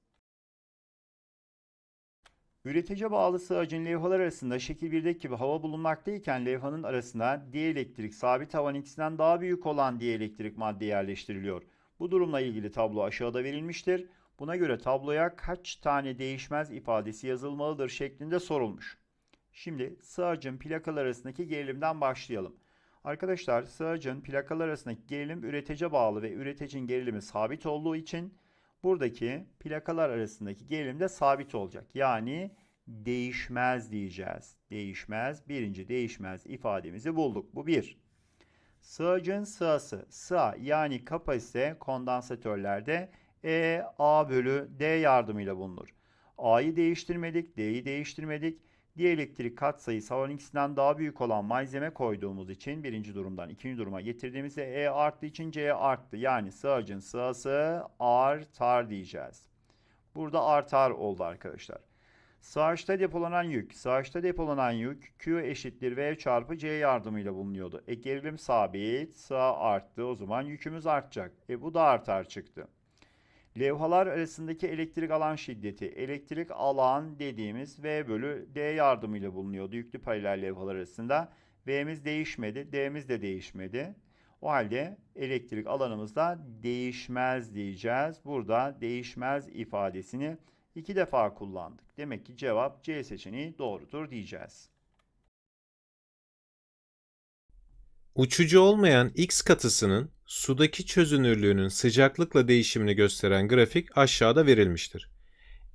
Üretici bağlı sığacın levhalar arasında şekil 1'deki gibi hava bulunmaktayken levhanın arasına dielektrik sabit havanın ikisinden daha büyük olan dielektrik madde yerleştiriliyor. Bu durumla ilgili tablo aşağıda verilmiştir. Buna göre tabloya kaç tane değişmez ifadesi yazılmalıdır şeklinde sorulmuş. Şimdi sığacın plakalar arasındaki gerilimden başlayalım. Arkadaşlar sığacın plakalar arasındaki gerilim üretece bağlı ve üretecin gerilimi sabit olduğu için buradaki plakalar arasındaki gerilim de sabit olacak. Yani değişmez diyeceğiz. Değişmez. Birinci değişmez ifademizi bulduk. Bu bir. Sığacın sığası. Sığ yani kapasite kondansatörlerde e A bölü D yardımıyla bulunur. A'yı değiştirmedik, D'yi değiştirmedik. Dielektrik katsayısı havanın ikisinden daha büyük olan malzeme koyduğumuz için birinci durumdan ikinci duruma getirdiğimizde E arttı, için C arttı. Yani sığacın sığası artar diyeceğiz. Burada artar oldu arkadaşlar. Sığaçta depolanan yük. Sığaçta depolanan yük Q eşittir V çarpı C yardımıyla bulunuyordu. E gerilim sabit. Sığ arttı. O zaman yükümüz artacak. E bu da artar çıktı. Levhalar arasındaki elektrik alan şiddeti, elektrik alan dediğimiz V bölü D yardımıyla bulunuyordu yüklü paralel levhalar arasında. V'miz değişmedi, D'miz de değişmedi. O halde elektrik alanımız da değişmez diyeceğiz. Burada değişmez ifadesini iki defa kullandık. Demek ki cevap C seçeneği doğrudur diyeceğiz. Uçucu olmayan X katısının sudaki çözünürlüğünün sıcaklıkla değişimini gösteren grafik aşağıda verilmiştir.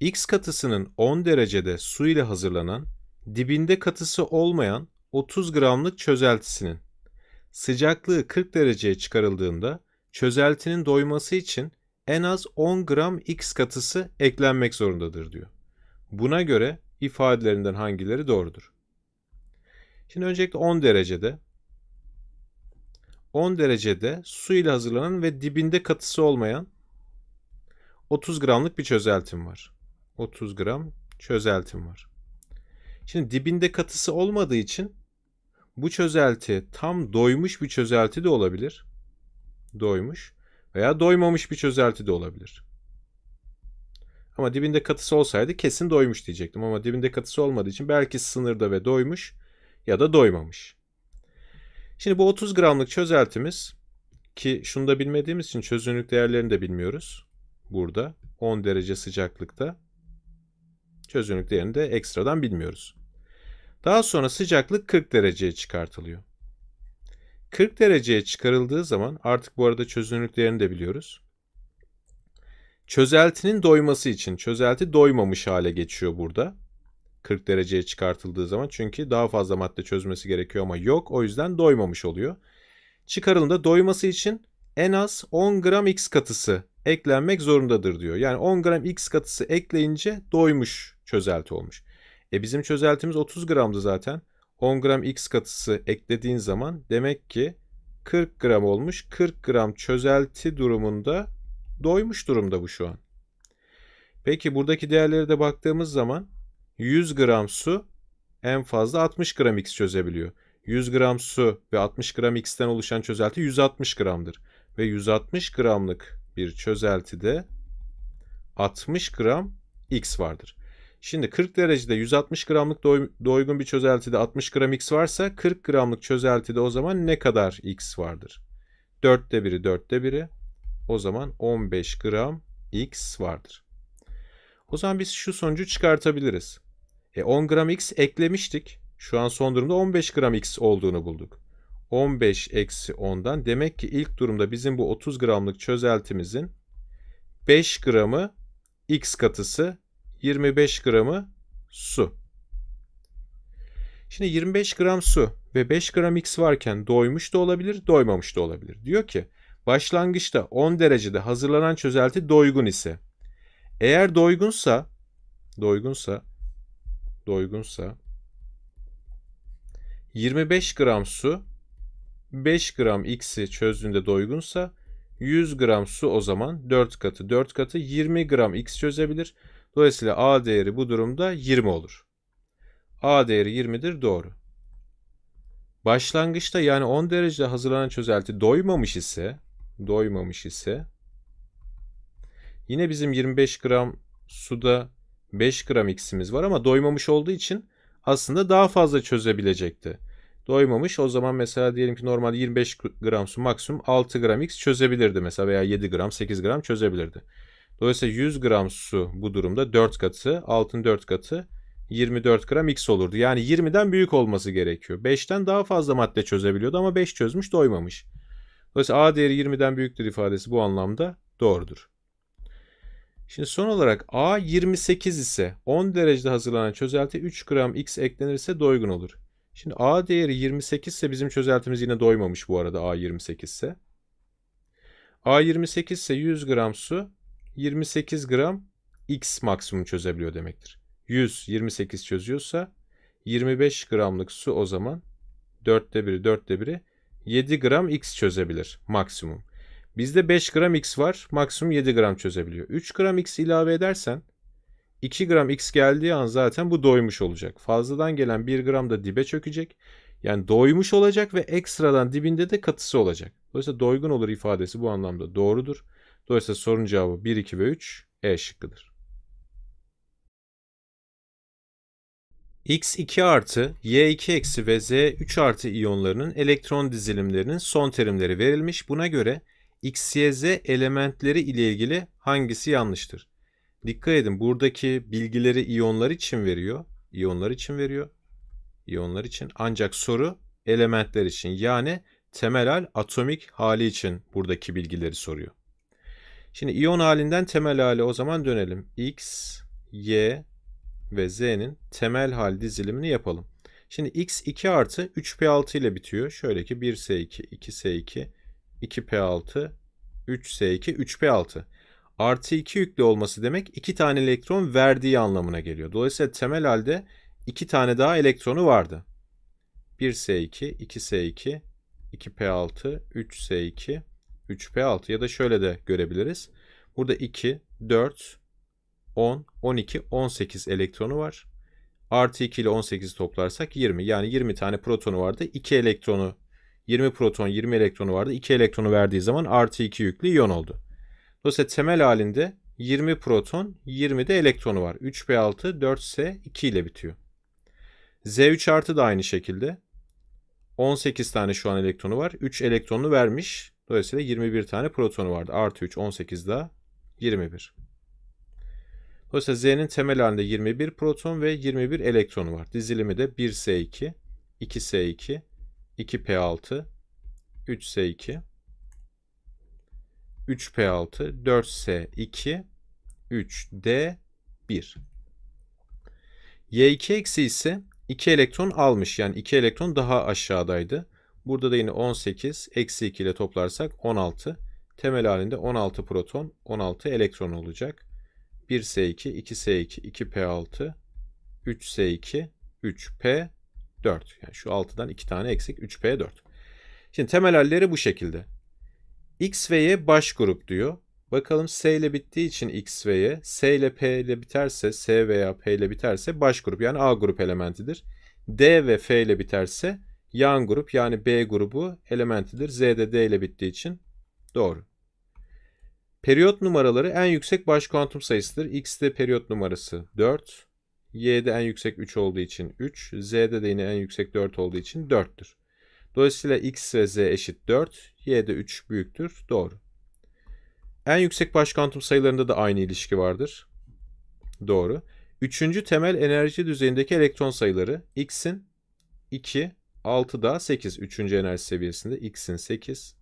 X katısının 10 derecede su ile hazırlanan, dibinde katısı olmayan 30 gramlık çözeltisinin sıcaklığı 40 dereceye çıkarıldığında çözeltinin doyması için en az 10 gram X katısı eklenmek zorundadır diyor. Buna göre ifadelerinden hangileri doğrudur? Şimdi öncelikle 10 derecede 10 derecede su ile hazırlanan ve dibinde katısı olmayan 30 gramlık bir çözeltim var. 30 gram çözeltim var. Şimdi dibinde katısı olmadığı için bu çözelti tam doymuş bir çözelti de olabilir. Doymuş veya doymamış bir çözelti de olabilir. Ama dibinde katısı olsaydı kesin doymuş diyecektim ama dibinde katısı olmadığı için belki sınırda ve doymuş ya da doymamış. Şimdi bu 30 gramlık çözeltimiz ki şunu da bilmediğimiz için çözünürlük değerlerini de bilmiyoruz. Burada 10 derece sıcaklıkta çözünürlük değerini de ekstradan bilmiyoruz. Daha sonra sıcaklık 40 dereceye çıkartılıyor. 40 dereceye çıkarıldığı zaman artık bu arada çözünürlük değerini de biliyoruz. Çözeltinin doyması için çözelti doymamış hale geçiyor burada. 40 dereceye çıkartıldığı zaman. Çünkü daha fazla madde çözmesi gerekiyor ama yok. O yüzden doymamış oluyor. Çıkarılımda doyması için en az 10 gram X katısı eklenmek zorundadır diyor. Yani 10 gram X katısı ekleyince doymuş çözelti olmuş. E bizim çözeltimiz 30 gramdı zaten. 10 gram X katısı eklediğin zaman demek ki 40 gram olmuş. 40 gram çözelti durumunda doymuş durumda bu şu an. Peki buradaki değerlere de baktığımız zaman 100 gram su en fazla 60 gram X çözebiliyor. 100 gram su ve 60 gram X'ten oluşan çözelti 160 gramdır. Ve 160 gramlık bir çözeltide 60 gram X vardır. Şimdi 40 derecede 160 gramlık doy doygun bir çözeltide 60 gram X varsa 40 gramlık çözeltide o zaman ne kadar X vardır? 4'te 1'i 4'te 1'i o zaman 15 gram X vardır. O zaman biz şu sonucu çıkartabiliriz. E, 10 gram x eklemiştik. Şu an son durumda 15 gram x olduğunu bulduk. 15 eksi 10'dan demek ki ilk durumda bizim bu 30 gramlık çözeltimizin 5 gramı x katısı 25 gramı su. Şimdi 25 gram su ve 5 gram x varken doymuş da olabilir, doymamış da olabilir. Diyor ki başlangıçta 10 derecede hazırlanan çözelti doygun ise eğer doygunsa doygunsa doygunsa 25 gram su 5 gram x'i çözdüğünde doygunsa 100 gram su o zaman 4 katı 4 katı 20 gram x çözebilir. Dolayısıyla a değeri bu durumda 20 olur. a değeri 20'dir doğru. Başlangıçta yani 10 derecede hazırlanan çözelti doymamış ise doymamış ise yine bizim 25 gram suda 5 gram x'imiz var ama doymamış olduğu için aslında daha fazla çözebilecekti. Doymamış o zaman mesela diyelim ki normal 25 gram su maksimum 6 gram x çözebilirdi mesela veya 7 gram 8 gram çözebilirdi. Dolayısıyla 100 gram su bu durumda 4 katı altın 4 katı 24 gram x olurdu. Yani 20'den büyük olması gerekiyor. 5'ten daha fazla madde çözebiliyordu ama 5 çözmüş doymamış. Dolayısıyla a değeri 20'den büyüktür ifadesi bu anlamda doğrudur. Şimdi son olarak A 28 ise 10 derecede hazırlanan çözelti 3 gram X eklenirse doygun olur. Şimdi A değeri 28 ise bizim çözeltimiz yine doymamış bu arada A 28 ise. A 28 ise 100 gram su 28 gram X maksimum çözebiliyor demektir. 100 28 çözüyorsa 25 gramlık su o zaman 4'te 1'i 4'te 1'i 7 gram X çözebilir maksimum. Bizde 5 gram X var. Maksimum 7 gram çözebiliyor. 3 gram X ilave edersen 2 gram X geldiği an zaten bu doymuş olacak. Fazladan gelen 1 gram da dibe çökecek. Yani doymuş olacak ve ekstradan dibinde de katısı olacak. Dolayısıyla doygun olur ifadesi bu anlamda doğrudur. Dolayısıyla sorun cevabı 1, 2 ve 3 E şıkkıdır. X2 artı, Y2 eksi ve Z3 artı iyonlarının elektron dizilimlerinin son terimleri verilmiş. Buna göre x, y, z elementleri ile ilgili hangisi yanlıştır? Dikkat edin buradaki bilgileri iyonlar için veriyor. İyonlar için veriyor. İyonlar için. Ancak soru elementler için yani temel hal atomik hali için buradaki bilgileri soruyor. Şimdi iyon halinden temel hale o zaman dönelim. X, Y ve Z'nin temel hal dizilimini yapalım. Şimdi X 2 artı 3P6 ile bitiyor. Şöyle ki 1S2, 2S2, 2p6, 3s2, 3p6. Artı 2 yüklü olması demek 2 tane elektron verdiği anlamına geliyor. Dolayısıyla temel halde 2 tane daha elektronu vardı. 1s2, 2s2, 2p6, 3s2, 3p6 ya da şöyle de görebiliriz. Burada 2, 4, 10, 12, 18 elektronu var. Artı 2 ile 18'i toplarsak 20. Yani 20 tane protonu vardı. 2 elektronu 20 proton 20 elektronu vardı. 2 elektronu verdiği zaman artı 2 yüklü iyon oldu. Dolayısıyla temel halinde 20 proton 20 de elektronu var. 3 p 6 4S2 ile bitiyor. Z3 artı da aynı şekilde. 18 tane şu an elektronu var. 3 elektronu vermiş. Dolayısıyla 21 tane protonu vardı. Artı 3 18 daha 21. Dolayısıyla Z'nin temel halinde 21 proton ve 21 elektronu var. Dizilimi de 1S2, 2S2, 2P6, 3S2, 3P6, 4S2, 3D1. Y2 eksi ise 2 elektron almış. Yani 2 elektron daha aşağıdaydı. Burada da yine 18 eksi 2 ile toplarsak 16. Temel halinde 16 proton 16 elektron olacak. 1S2, 2S2, 2P6, 3S2, 3P, 4. Yani şu 6'dan 2 tane eksik 3P 4. Şimdi temel halleri bu şekilde. X ve Y baş grup diyor. Bakalım S ile bittiği için X ve Y, S ile P ile biterse, S veya P ile biterse baş grup yani A grup elementidir. D ve F ile biterse yan grup yani B grubu elementidir. Z de D ile bittiği için doğru. Periyot numaraları en yüksek baş kuantum sayısıdır. X'de periyot numarası 4, Y'de en yüksek 3 olduğu için 3. Z'de de yine en yüksek 4 olduğu için 4'tür. Dolayısıyla x ve z eşit 4. Y'de 3 büyüktür. Doğru. En yüksek başkantum sayılarında da aynı ilişki vardır. Doğru. Üçüncü temel enerji düzeyindeki elektron sayıları x'in 2, 6'da 8. Üçüncü enerji seviyesinde x'in 8.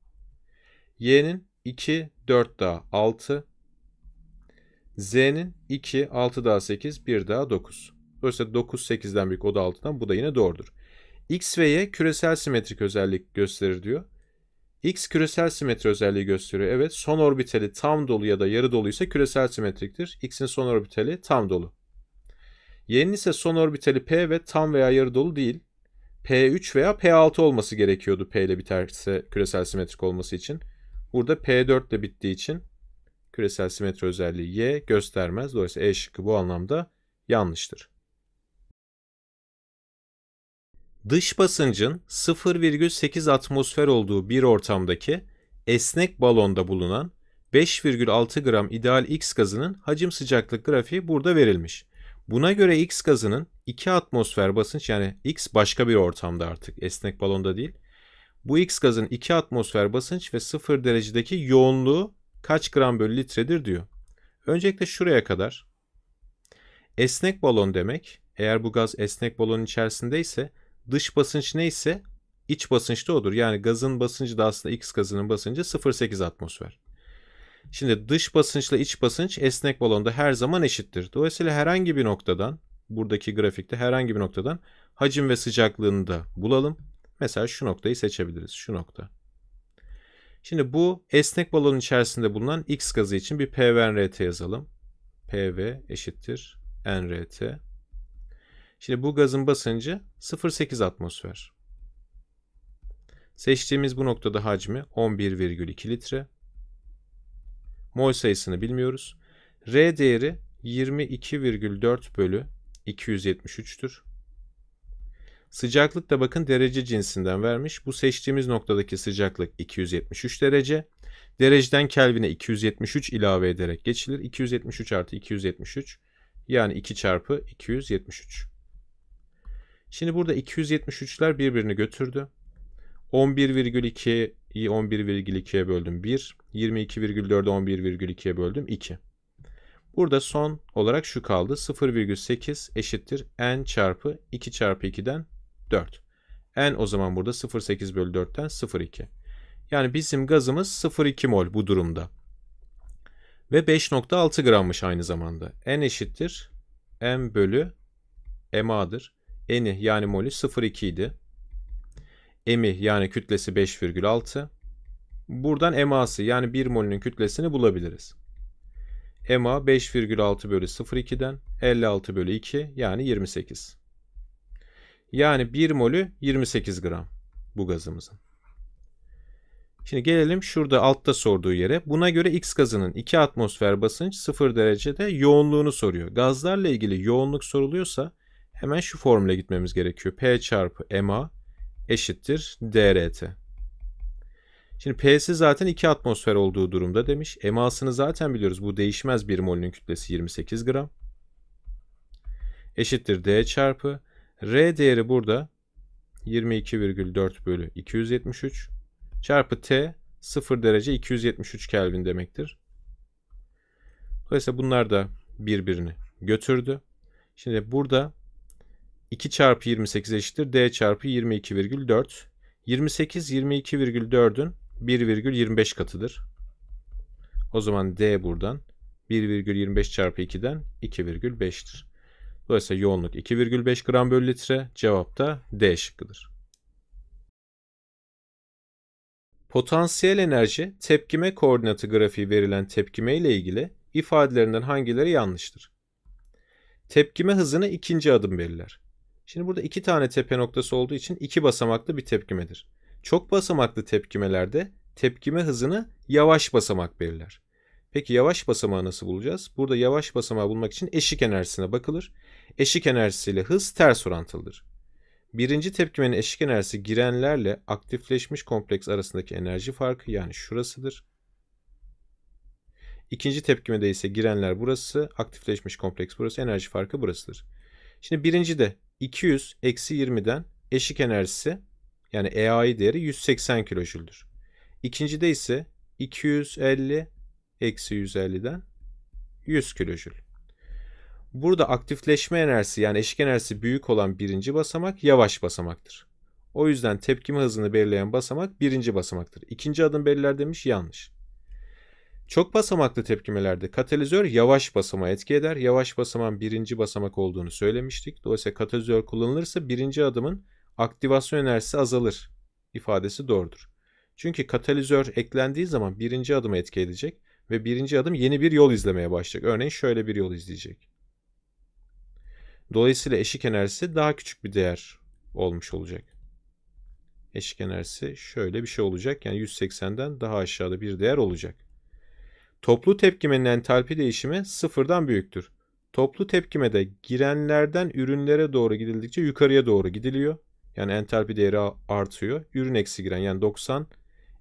Y'nin 2, 4 daha 6. Z'nin 2, 6 daha 8, 1 daha 9. Dolayısıyla 9 8'den büyük o da 6'dan bu da yine doğrudur. X ve Y küresel simetrik özellik gösterir diyor. X küresel simetri özelliği gösteriyor. Evet son orbitali tam dolu ya da yarı dolu ise küresel simetriktir. X'in son orbitali tam dolu. Y'nin ise son orbitali P ve tam veya yarı dolu değil. P3 veya P6 olması gerekiyordu P ile biterse küresel simetrik olması için. Burada P4 ile bittiği için küresel simetri özelliği Y göstermez. Dolayısıyla E şıkkı bu anlamda yanlıştır. Dış basıncın 0,8 atmosfer olduğu bir ortamdaki esnek balonda bulunan 5,6 gram ideal X gazının hacim sıcaklık grafiği burada verilmiş. Buna göre X gazının 2 atmosfer basınç yani X başka bir ortamda artık esnek balonda değil. Bu X gazın 2 atmosfer basınç ve 0 derecedeki yoğunluğu kaç gram bölü litredir diyor. Öncelikle şuraya kadar esnek balon demek eğer bu gaz esnek balonun içerisindeyse dış basınç neyse iç basınç da odur. Yani gazın basıncı da aslında X gazının basıncı 0.8 atmosfer. Şimdi dış basınçla iç basınç esnek balonda her zaman eşittir. Dolayısıyla herhangi bir noktadan buradaki grafikte herhangi bir noktadan hacim ve sıcaklığını da bulalım. Mesela şu noktayı seçebiliriz. Şu nokta. Şimdi bu esnek balonun içerisinde bulunan X gazı için bir PVNRT yazalım. PV eşittir NRT. Şimdi bu gazın basıncı 0.8 atmosfer. Seçtiğimiz bu noktada hacmi 11,2 litre. Mol sayısını bilmiyoruz. R değeri 22,4 bölü 273'tür. Sıcaklık da bakın derece cinsinden vermiş. Bu seçtiğimiz noktadaki sıcaklık 273 derece. Dereceden Kelvin'e 273 ilave ederek geçilir. 273 artı 273 yani 2 çarpı 273. Şimdi burada 273'ler birbirini götürdü. 11,2'yi 11,2'ye böldüm 1. 22,4'ü 11,2'ye böldüm 2. Burada son olarak şu kaldı. 0,8 eşittir n çarpı 2 çarpı 2'den 4. En o zaman burada 0.8 bölü 4'ten 0.2. Yani bizim gazımız 0.2 mol bu durumda. Ve 5.6 grammış aynı zamanda. N eşittir. M bölü MA'dır. N'i yani molü 0.2 idi. M'i yani kütlesi 5,6. Buradan MA'sı yani 1 molünün kütlesini bulabiliriz. MA 5,6 bölü 0,2'den 56 bölü 2 yani 28. Yani 1 molü 28 gram bu gazımızın. Şimdi gelelim şurada altta sorduğu yere. Buna göre X gazının 2 atmosfer basınç 0 derecede yoğunluğunu soruyor. Gazlarla ilgili yoğunluk soruluyorsa hemen şu formüle gitmemiz gerekiyor. P çarpı MA eşittir DRT. Şimdi P'si zaten 2 atmosfer olduğu durumda demiş. MA'sını zaten biliyoruz. Bu değişmez 1 molünün kütlesi 28 gram. Eşittir D çarpı R değeri burada 22,4 bölü 273 çarpı T 0 derece 273 Kelvin demektir. Dolayısıyla bunlar da birbirini götürdü. Şimdi burada 2 çarpı 28 eşittir D çarpı 22,4. 28 22,4'ün 1,25 katıdır. O zaman D buradan 1,25 çarpı 2'den 2,5'tir. Dolayısıyla yoğunluk 2,5 gram bölü litre. Cevap da D şıkkıdır. Potansiyel enerji tepkime koordinatı grafiği verilen tepkime ile ilgili ifadelerinden hangileri yanlıştır? Tepkime hızını ikinci adım belirler. Şimdi burada iki tane tepe noktası olduğu için iki basamaklı bir tepkimedir. Çok basamaklı tepkimelerde tepkime hızını yavaş basamak belirler. Peki yavaş basamağı nasıl bulacağız? Burada yavaş basamağı bulmak için eşik enerjisine bakılır eşik enerjisiyle hız ters orantılıdır. Birinci tepkimenin eşik enerjisi girenlerle aktifleşmiş kompleks arasındaki enerji farkı yani şurasıdır. İkinci tepkimede ise girenler burası, aktifleşmiş kompleks burası, enerji farkı burasıdır. Şimdi birinci de 200 eksi 20'den eşik enerjisi yani EAI değeri 180 kilojüldür. İkincide ise 250 eksi 150'den 100 kilojül. Burada aktifleşme enerjisi yani eşik enerjisi büyük olan birinci basamak yavaş basamaktır. O yüzden tepkime hızını belirleyen basamak birinci basamaktır. İkinci adım belirler demiş yanlış. Çok basamaklı tepkimelerde katalizör yavaş basama etki eder. Yavaş basaman birinci basamak olduğunu söylemiştik. Dolayısıyla katalizör kullanılırsa birinci adımın aktivasyon enerjisi azalır ifadesi doğrudur. Çünkü katalizör eklendiği zaman birinci adımı etki edecek ve birinci adım yeni bir yol izlemeye başlayacak. Örneğin şöyle bir yol izleyecek. Dolayısıyla eşik enerjisi daha küçük bir değer olmuş olacak. Eşik enerjisi şöyle bir şey olacak. Yani 180'den daha aşağıda bir değer olacak. Toplu tepkimenin entalpi değişimi sıfırdan büyüktür. Toplu tepkimede girenlerden ürünlere doğru gidildikçe yukarıya doğru gidiliyor. Yani entalpi değeri artıyor. Ürün eksi giren yani 90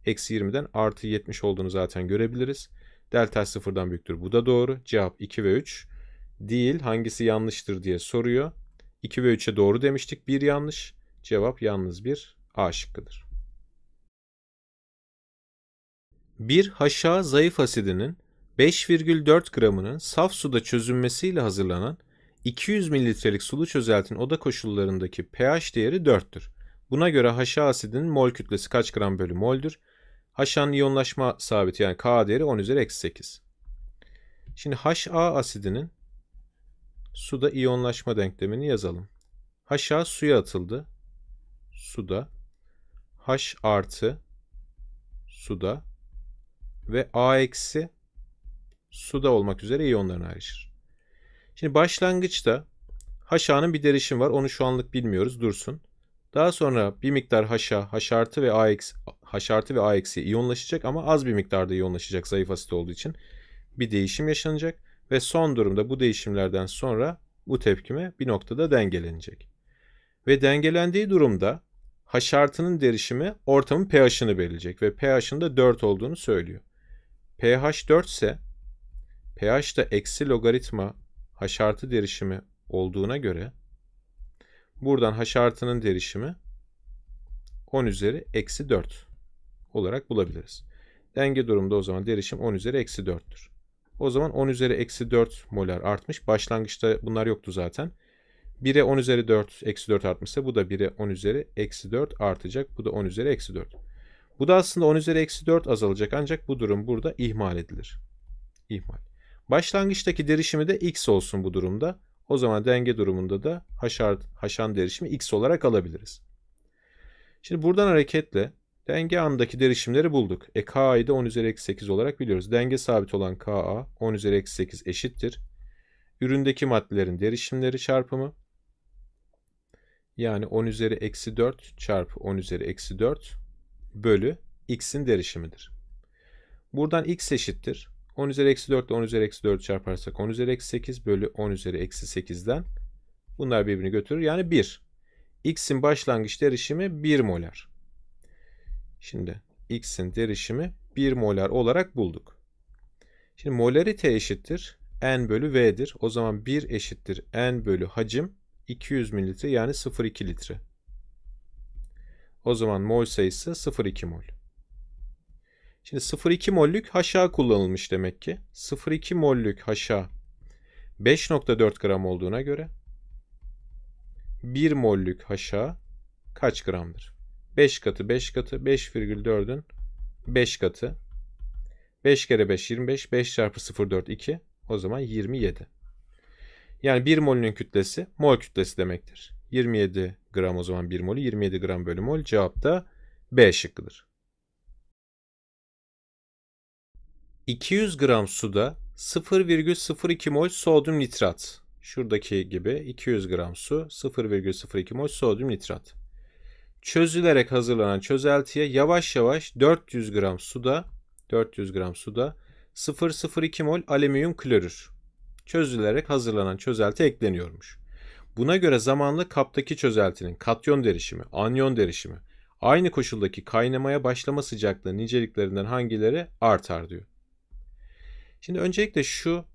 eksi 20'den artı 70 olduğunu zaten görebiliriz. Delta sıfırdan büyüktür. Bu da doğru. Cevap 2 ve 3 değil hangisi yanlıştır diye soruyor. 2 ve 3'e doğru demiştik. 1 yanlış. Cevap yalnız bir A şıkkıdır. Bir haşa zayıf asidinin 5,4 gramının saf suda çözünmesiyle hazırlanan 200 mililitrelik sulu çözeltin oda koşullarındaki pH değeri 4'tür. Buna göre haşa asidinin mol kütlesi kaç gram bölü moldür? Haşan iyonlaşma sabiti yani K değeri 10 üzeri eksi 8. Şimdi HA asidinin Suda iyonlaşma denklemini yazalım. Haşa suya atıldı. Suda. H artı suda ve A eksi suda olmak üzere iyonlarına ayrışır. Şimdi başlangıçta haşanın bir derişim var. Onu şu anlık bilmiyoruz. Dursun. Daha sonra bir miktar haşa, haş artı ve A eksi, haş artı ve A eksi iyonlaşacak ama az bir miktarda iyonlaşacak zayıf asit olduğu için. Bir değişim yaşanacak. Ve son durumda bu değişimlerden sonra bu tepkime bir noktada dengelenecek. Ve dengelendiği durumda haşartının derişimi ortamın pH'ını belirleyecek ve pH'ın da 4 olduğunu söylüyor. pH 4 ise pH da eksi logaritma haşartı derişimi olduğuna göre buradan haşartının derişimi 10 üzeri eksi 4 olarak bulabiliriz. Denge durumda o zaman derişim 10 üzeri eksi 4'tür. O zaman 10 üzeri eksi 4 molar artmış. Başlangıçta bunlar yoktu zaten. 1'e 10 üzeri 4 eksi 4 artmışsa bu da 1'e 10 üzeri eksi 4 artacak. Bu da 10 üzeri eksi 4. Bu da aslında 10 üzeri eksi 4 azalacak ancak bu durum burada ihmal edilir. İhmal. Başlangıçtaki derişimi de x olsun bu durumda. O zaman denge durumunda da haşar, haşan derişimi x olarak alabiliriz. Şimdi buradan hareketle Denge andaki derişimleri bulduk. E K'yı da 10 üzeri eksi 8 olarak biliyoruz. Denge sabit olan Ka 10 üzeri eksi 8 eşittir. Üründeki maddelerin derişimleri çarpımı. Yani 10 üzeri eksi 4 çarpı 10 üzeri eksi 4 bölü x'in derişimidir. Buradan x eşittir. 10 üzeri eksi 4 ile 10 üzeri eksi 4 çarparsak 10 üzeri eksi 8 bölü 10 üzeri eksi 8'den bunlar birbirini götürür. Yani 1. x'in başlangıç derişimi 1 molar. Şimdi x'in derişimi 1 molar olarak bulduk. Şimdi molarite eşittir. N bölü V'dir. O zaman 1 eşittir N bölü hacim 200 mililitre yani 0,2 litre. O zaman mol sayısı 0,2 mol. Şimdi 0,2 mollük haşa kullanılmış demek ki. 0,2 mollük haşa 5,4 gram olduğuna göre 1 mollük haşa kaç gramdır? 5 katı 5 katı 5,4'ün 5 katı. 5 kere 5 25. 5 çarpı 0,4 2. O zaman 27. Yani 1 molünün kütlesi mol kütlesi demektir. 27 gram o zaman 1 molü 27 gram bölü mol cevap da B şıkkıdır. 200 gram suda 0,02 mol sodyum nitrat. Şuradaki gibi 200 gram su 0,02 mol sodyum nitrat çözülerek hazırlanan çözeltiye yavaş yavaş 400 gram suda 400 gram suda 0,02 mol alüminyum klorür çözülerek hazırlanan çözelti ekleniyormuş. Buna göre zamanlı kaptaki çözeltinin katyon derişimi, anyon derişimi, aynı koşuldaki kaynamaya başlama sıcaklığı niceliklerinden hangileri artar diyor. Şimdi öncelikle şu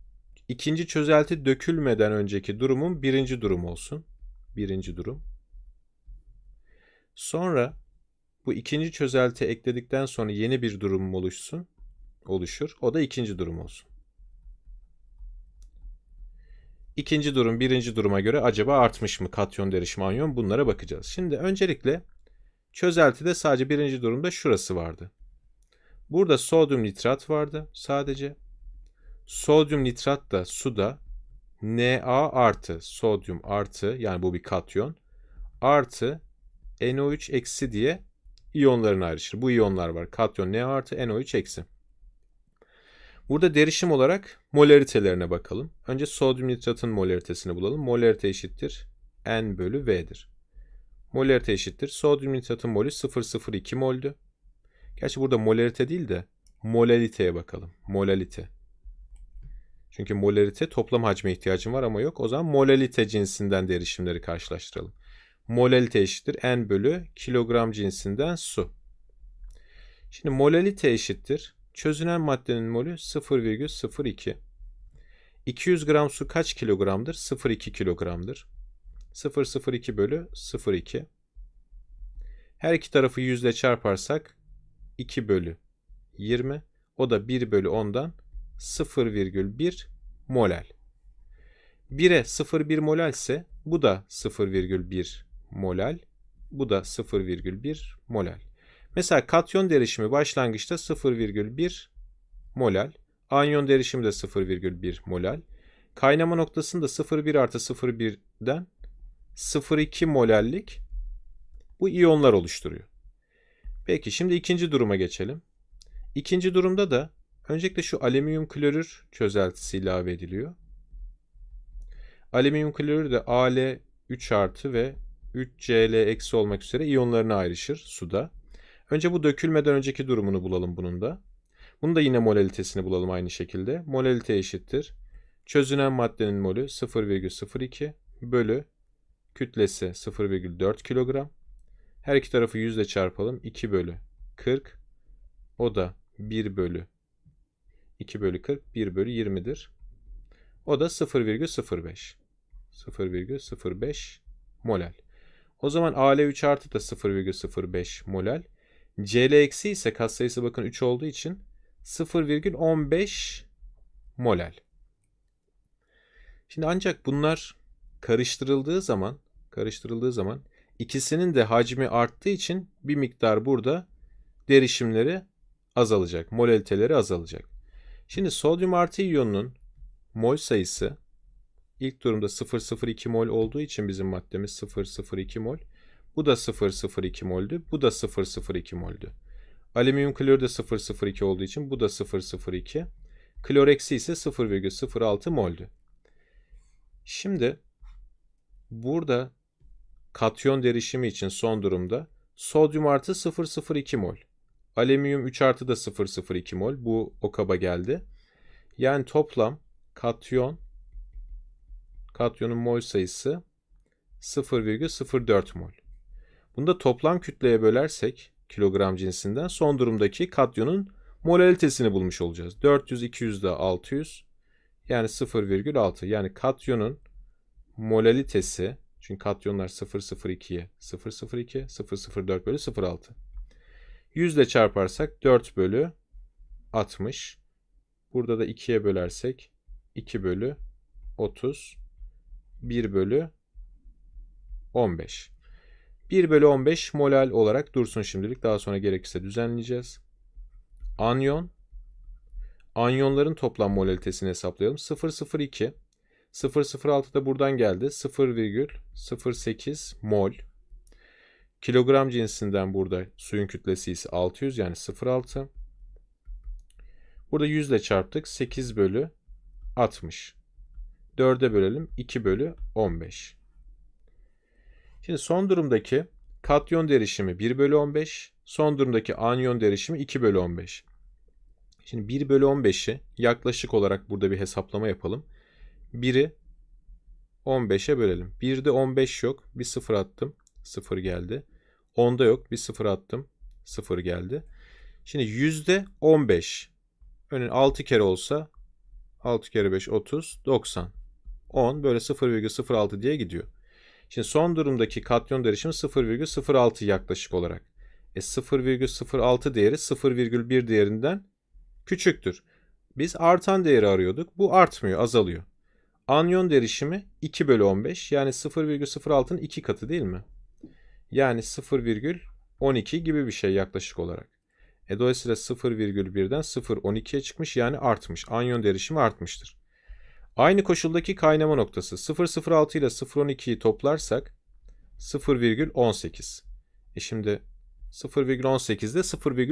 ikinci çözelti dökülmeden önceki durumun birinci durum olsun. Birinci durum. Sonra bu ikinci çözelti ekledikten sonra yeni bir durum oluşsun, oluşur. O da ikinci durum olsun. İkinci durum birinci duruma göre acaba artmış mı katyon derişim anyon bunlara bakacağız. Şimdi öncelikle çözeltide sadece birinci durumda şurası vardı. Burada sodyum nitrat vardı sadece. Sodyum nitrat da suda Na artı sodyum artı yani bu bir katyon artı NO3 eksi diye iyonlarını ayrışır. Bu iyonlar var. Katyon Ne artı NO3 eksi. Burada derişim olarak molaritelerine bakalım. Önce sodyum nitratın molaritesini bulalım. Molarite eşittir N bölü V'dir. Molarite eşittir. Sodyum nitratın molü 0,02 moldü. Gerçi burada molarite değil de molaliteye bakalım. Molalite. Çünkü molarite toplam hacme ihtiyacım var ama yok. O zaman molalite cinsinden derişimleri karşılaştıralım molalite eşittir n bölü kilogram cinsinden su. Şimdi molalite eşittir. Çözünen maddenin molü 0,02. 200 gram su kaç kilogramdır? 0,2 kilogramdır. 0,02 bölü 0,2. Her iki tarafı yüzle çarparsak 2 bölü 20. O da 1 bölü 10'dan 0,1 molal. 1'e 0,1 molal ise bu da 0,1 molal. Bu da 0,1 molal. Mesela katyon derişimi başlangıçta 0,1 molal. Anyon derişimi de 0,1 molal. Kaynama noktasında 0,1 artı 0,1'den 0,2 molallik bu iyonlar oluşturuyor. Peki şimdi ikinci duruma geçelim. İkinci durumda da öncelikle şu alüminyum klorür çözeltisi ilave ediliyor. Alüminyum klorür de Al3 artı ve 3Cl eksi olmak üzere iyonlarına ayrışır suda. Önce bu dökülmeden önceki durumunu bulalım bunun da. Bunu da yine molalitesini bulalım aynı şekilde. Molalite eşittir. Çözünen maddenin molü 0,02 bölü kütlesi 0,4 kilogram. Her iki tarafı 100 ile çarpalım. 2 bölü 40. O da 1 bölü 2 bölü 40 1 bölü 20'dir. O da 0,05. 0,05 molal. O zaman AL3 artı da 0,05 molal. CL eksi ise katsayısı bakın 3 olduğu için 0,15 molal. Şimdi ancak bunlar karıştırıldığı zaman karıştırıldığı zaman ikisinin de hacmi arttığı için bir miktar burada derişimleri azalacak. Molaliteleri azalacak. Şimdi sodyum artı iyonunun mol sayısı İlk durumda 0,02 mol olduğu için bizim maddemiz 0,02 mol. Bu da 0,02 moldü. Bu da 0,02 moldü. Alüminyum klorür da 0,02 olduğu için bu da 0,02. Klor Kloreksi ise 0,06 moldü. Şimdi burada katyon derişimi için son durumda sodyum artı 0,02 mol. Alüminyum 3 artı da 0,02 mol. Bu o kaba geldi. Yani toplam katyon Katyonun mol sayısı 0,04 mol. Bunu da toplam kütleye bölersek kilogram cinsinden son durumdaki katyonun molalitesini bulmuş olacağız. 400, 200 de 600 yani 0,6 yani katyonun molalitesi çünkü katyonlar 002'ye 002, 004 bölü 06. 100 ile çarparsak 4 bölü 60. Burada da 2'ye bölersek 2 bölü 30. 1 bölü 15. 1 bölü 15 molal olarak dursun şimdilik. Daha sonra gerekirse düzenleyeceğiz. Anyon. Anyonların toplam molalitesini hesaplayalım. 002. 006 da buradan geldi. 0,08 mol. Kilogram cinsinden burada suyun kütlesi ise 600 yani 0,6. Burada 100 ile çarptık. 8 bölü 60. 4'e bölelim. 2 bölü 15. Şimdi son durumdaki katyon derişimi 1 bölü 15. Son durumdaki anyon derişimi 2 bölü 15. Şimdi 1 bölü 15'i yaklaşık olarak burada bir hesaplama yapalım. 1'i 15'e bölelim. 1'de 15 yok. Bir sıfır attım. Sıfır geldi. 10'da yok. Bir sıfır attım. Sıfır geldi. Şimdi yüzde 15. Önün 6 kere olsa 6 kere 5 30 90. 10 böyle 0,06 diye gidiyor. Şimdi son durumdaki katyon derişimi 0,06 yaklaşık olarak. E 0,06 değeri 0,1 değerinden küçüktür. Biz artan değeri arıyorduk. Bu artmıyor, azalıyor. Anyon derişimi 2 bölü 15 yani 0,06'nın 2 katı değil mi? Yani 0,12 gibi bir şey yaklaşık olarak. E dolayısıyla 0,1'den 0,12'ye çıkmış yani artmış. Anyon derişimi artmıştır. Aynı koşuldaki kaynama noktası 0.06 ile 0.12'yi toplarsak 0.18. E şimdi 0.18 ile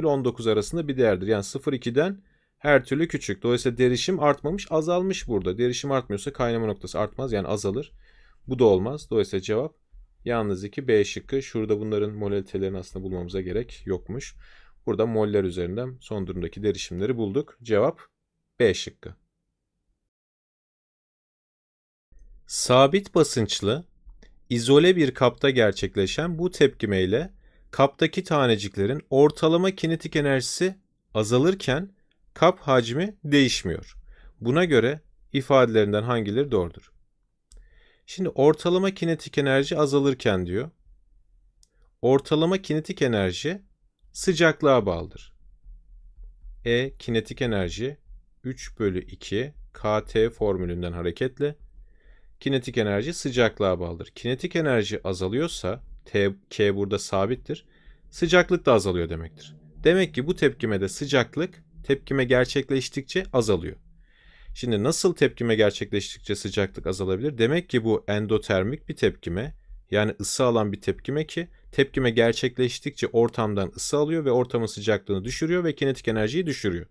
0.19 arasında bir değerdir. Yani 0.2'den her türlü küçük. Dolayısıyla derişim artmamış azalmış burada. Derişim artmıyorsa kaynama noktası artmaz yani azalır. Bu da olmaz. Dolayısıyla cevap yalnız 2 B şıkkı. Şurada bunların molalitelerini aslında bulmamıza gerek yokmuş. Burada moller üzerinden son durumdaki derişimleri bulduk. Cevap B şıkkı. Sabit basınçlı, izole bir kapta gerçekleşen bu tepkimeyle kaptaki taneciklerin ortalama kinetik enerjisi azalırken kap hacmi değişmiyor. Buna göre ifadelerinden hangileri doğrudur? Şimdi ortalama kinetik enerji azalırken diyor. Ortalama kinetik enerji sıcaklığa bağlıdır. E kinetik enerji 3 bölü 2 KT formülünden hareketle Kinetik enerji sıcaklığa bağlıdır. Kinetik enerji azalıyorsa T, K burada sabittir. Sıcaklık da azalıyor demektir. Demek ki bu tepkimede sıcaklık tepkime gerçekleştikçe azalıyor. Şimdi nasıl tepkime gerçekleştikçe sıcaklık azalabilir? Demek ki bu endotermik bir tepkime yani ısı alan bir tepkime ki tepkime gerçekleştikçe ortamdan ısı alıyor ve ortamın sıcaklığını düşürüyor ve kinetik enerjiyi düşürüyor.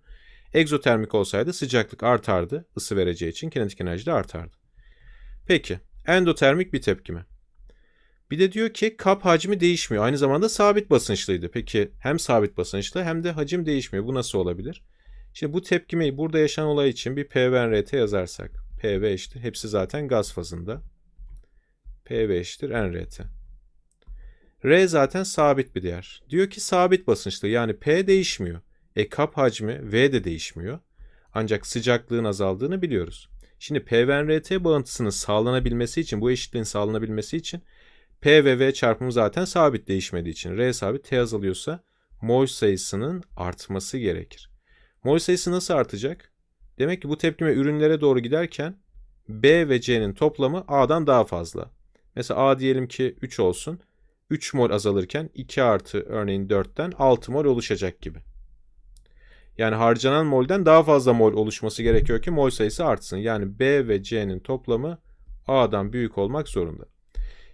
Egzotermik olsaydı sıcaklık artardı ısı vereceği için kinetik enerji de artardı. Peki endotermik bir tepki mi? Bir de diyor ki kap hacmi değişmiyor. Aynı zamanda sabit basınçlıydı. Peki hem sabit basınçlı hem de hacim değişmiyor. Bu nasıl olabilir? Şimdi bu tepkimeyi burada yaşanan olay için bir PVNRT yazarsak. PV eşittir. Hepsi zaten gaz fazında. PV eşittir NRT. R zaten sabit bir değer. Diyor ki sabit basınçlı yani P değişmiyor. E kap hacmi V de değişmiyor. Ancak sıcaklığın azaldığını biliyoruz. Şimdi p PVNRT bağıntısının sağlanabilmesi için, bu eşitliğin sağlanabilmesi için P ve V çarpımı zaten sabit değişmediği için R sabit T azalıyorsa mol sayısının artması gerekir. Mol sayısı nasıl artacak? Demek ki bu tepkime ürünlere doğru giderken B ve C'nin toplamı A'dan daha fazla. Mesela A diyelim ki 3 olsun. 3 mol azalırken 2 artı örneğin 4'ten 6 mol oluşacak gibi. Yani harcanan molden daha fazla mol oluşması gerekiyor ki mol sayısı artsın. Yani B ve C'nin toplamı A'dan büyük olmak zorunda.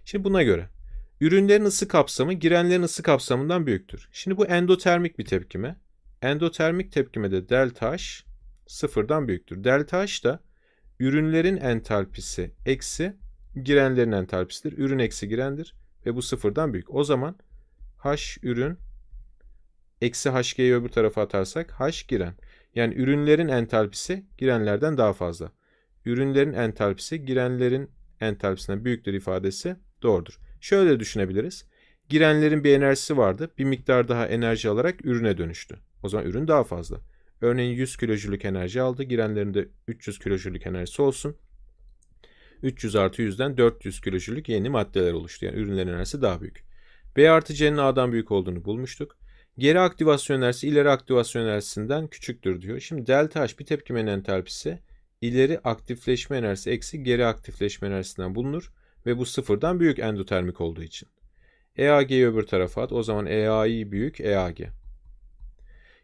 Şimdi buna göre ürünlerin ısı kapsamı girenlerin ısı kapsamından büyüktür. Şimdi bu endotermik bir tepkime. Endotermik tepkimede delta H sıfırdan büyüktür. Delta H da ürünlerin entalpisi eksi girenlerin entalpisidir. Ürün eksi girendir ve bu sıfırdan büyük. O zaman H ürün Eksi HG'yi öbür tarafa atarsak H giren. Yani ürünlerin entalpisi girenlerden daha fazla. Ürünlerin entalpisi girenlerin entalpisinden büyüktür ifadesi doğrudur. Şöyle düşünebiliriz. Girenlerin bir enerjisi vardı. Bir miktar daha enerji alarak ürüne dönüştü. O zaman ürün daha fazla. Örneğin 100 kilojülük enerji aldı. Girenlerin de 300 kilojülük enerjisi olsun. 300 artı 100'den 400 kilojülük yeni maddeler oluştu. Yani ürünlerin enerjisi daha büyük. B artı C'nin A'dan büyük olduğunu bulmuştuk. Geri aktivasyon enerjisi ileri aktivasyon enerjisinden küçüktür diyor. Şimdi delta H bir tepkimenin entalpisi ileri aktifleşme enerjisi eksi geri aktifleşme enerjisinden bulunur ve bu sıfırdan büyük endotermik olduğu için. EAG'yi öbür tarafa at. O zaman EAI büyük EAG.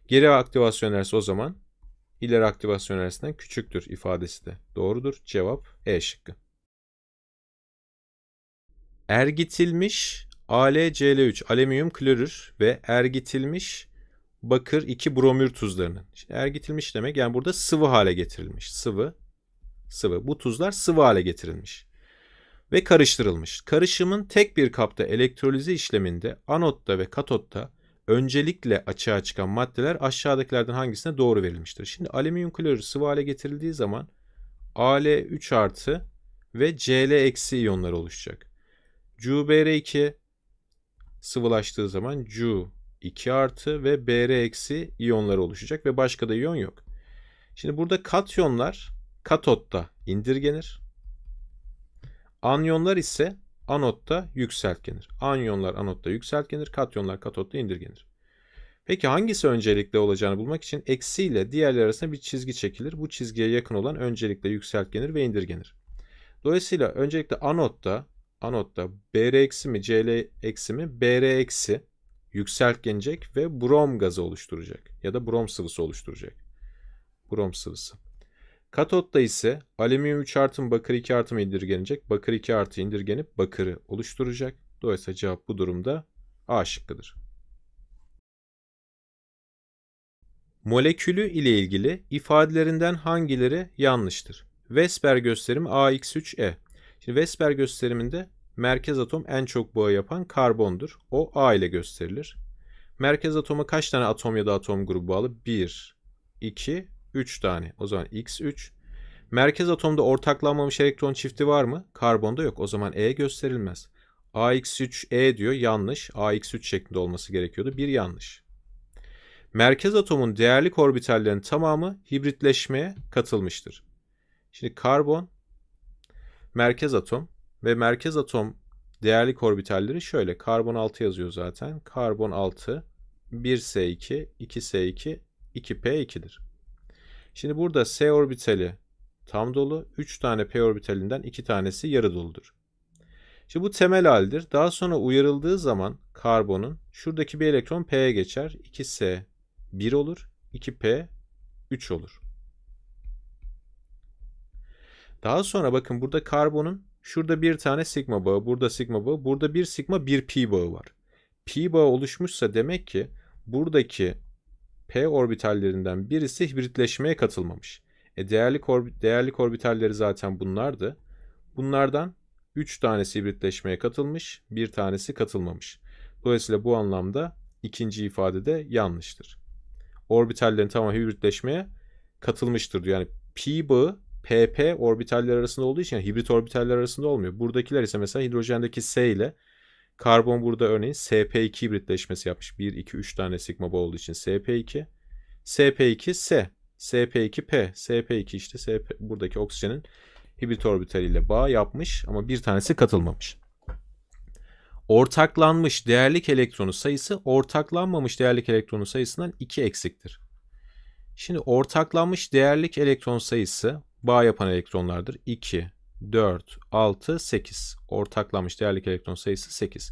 Geri aktivasyon enerjisi o zaman ileri aktivasyon enerjisinden küçüktür ifadesi de doğrudur. Cevap E şıkkı. Ergitilmiş AlCl3 alüminyum klorür ve ergitilmiş bakır 2 bromür tuzlarının. Şimdi ergitilmiş demek yani burada sıvı hale getirilmiş. Sıvı, sıvı. Bu tuzlar sıvı hale getirilmiş ve karıştırılmış. Karışımın tek bir kapta elektrolize işleminde anotta ve katotta öncelikle açığa çıkan maddeler aşağıdakilerden hangisine doğru verilmiştir? Şimdi alüminyum klorür sıvı hale getirildiği zaman Al3 artı ve Cl eksi iyonları oluşacak. CuBr2 sıvılaştığı zaman Cu 2 artı ve Br eksi iyonları oluşacak ve başka da iyon yok. Şimdi burada katyonlar katotta indirgenir. Anyonlar ise anotta yükseltgenir. Anyonlar anotta yükseltgenir, katyonlar katotta indirgenir. Peki hangisi öncelikle olacağını bulmak için eksi ile diğerleri arasında bir çizgi çekilir. Bu çizgiye yakın olan öncelikle yükseltgenir ve indirgenir. Dolayısıyla öncelikle anotta anotta Br eksi mi Cl eksi mi Br eksi yükseltgenecek ve brom gazı oluşturacak ya da brom sıvısı oluşturacak. Brom sıvısı. Katotta ise alüminyum 3 artım bakır 2 artım mı indirgenecek? Bakır 2 artı indirgenip bakırı oluşturacak. Dolayısıyla cevap bu durumda A şıkkıdır. Molekülü ile ilgili ifadelerinden hangileri yanlıştır? Vesper gösterimi AX3E. Şimdi Vesper gösteriminde Merkez atom en çok boğa yapan karbondur. O A ile gösterilir. Merkez atoma kaç tane atom ya da atom grubu bağlı? 1, 2, 3 tane. O zaman X3. Merkez atomda ortaklanmamış elektron çifti var mı? Karbonda yok. O zaman E gösterilmez. AX3E diyor yanlış. AX3 şeklinde olması gerekiyordu. Bir yanlış. Merkez atomun değerli orbitallerinin tamamı hibritleşmeye katılmıştır. Şimdi karbon merkez atom ve merkez atom değerlik orbitalleri şöyle. Karbon 6 yazıyor zaten. Karbon 6 1s2, 2s2, 2p2'dir. Şimdi burada s orbitali tam dolu. 3 tane p orbitalinden 2 tanesi yarı doludur. Şimdi bu temel haldir. Daha sonra uyarıldığı zaman karbonun şuradaki bir elektron p'ye geçer. 2s 1 olur. 2p 3 olur. Daha sonra bakın burada karbonun Şurada bir tane sigma bağı, burada sigma bağı, burada bir sigma bir pi bağı var. Pi bağı oluşmuşsa demek ki buradaki p orbitallerinden birisi hibritleşmeye katılmamış. E değerlik, orbi değerlik orbitalleri zaten bunlardı. Bunlardan 3 tanesi hibritleşmeye katılmış, bir tanesi katılmamış. Dolayısıyla bu anlamda ikinci ifade de yanlıştır. Orbitallerin tamamı hibritleşmeye katılmıştır diyor. Yani pi bağı PP orbitaller arasında olduğu için yani hibrit orbitaller arasında olmuyor. Buradakiler ise mesela hidrojendeki S ile karbon burada örneğin SP2 hibritleşmesi yapmış. 1, 2, 3 tane sigma bağ olduğu için SP2. SP2 S. SP2P. SP2 işte SP, buradaki oksijenin hibrit orbitaliyle bağ yapmış ama bir tanesi katılmamış. Ortaklanmış değerlik elektronu sayısı ortaklanmamış değerlik elektronu sayısından 2 eksiktir. Şimdi ortaklanmış değerlik elektron sayısı bağ yapan elektronlardır. 2, 4, 6, 8. Ortaklanmış değerlik elektron sayısı 8.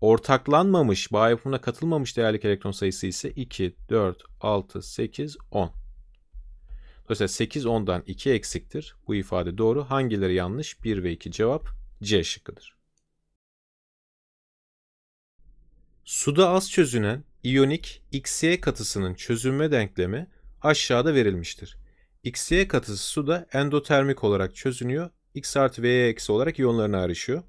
Ortaklanmamış, bağ yapımına katılmamış değerlik elektron sayısı ise 2, 4, 6, 8, 10. Dolayısıyla 8 10'dan 2 eksiktir. Bu ifade doğru. Hangileri yanlış? 1 ve 2 cevap C şıkkıdır. Suda az çözünen iyonik XY katısının çözünme denklemi aşağıda verilmiştir. XY katısı su da endotermik olarak çözünüyor. X artı V'ye eksi olarak iyonlarına ayrışıyor.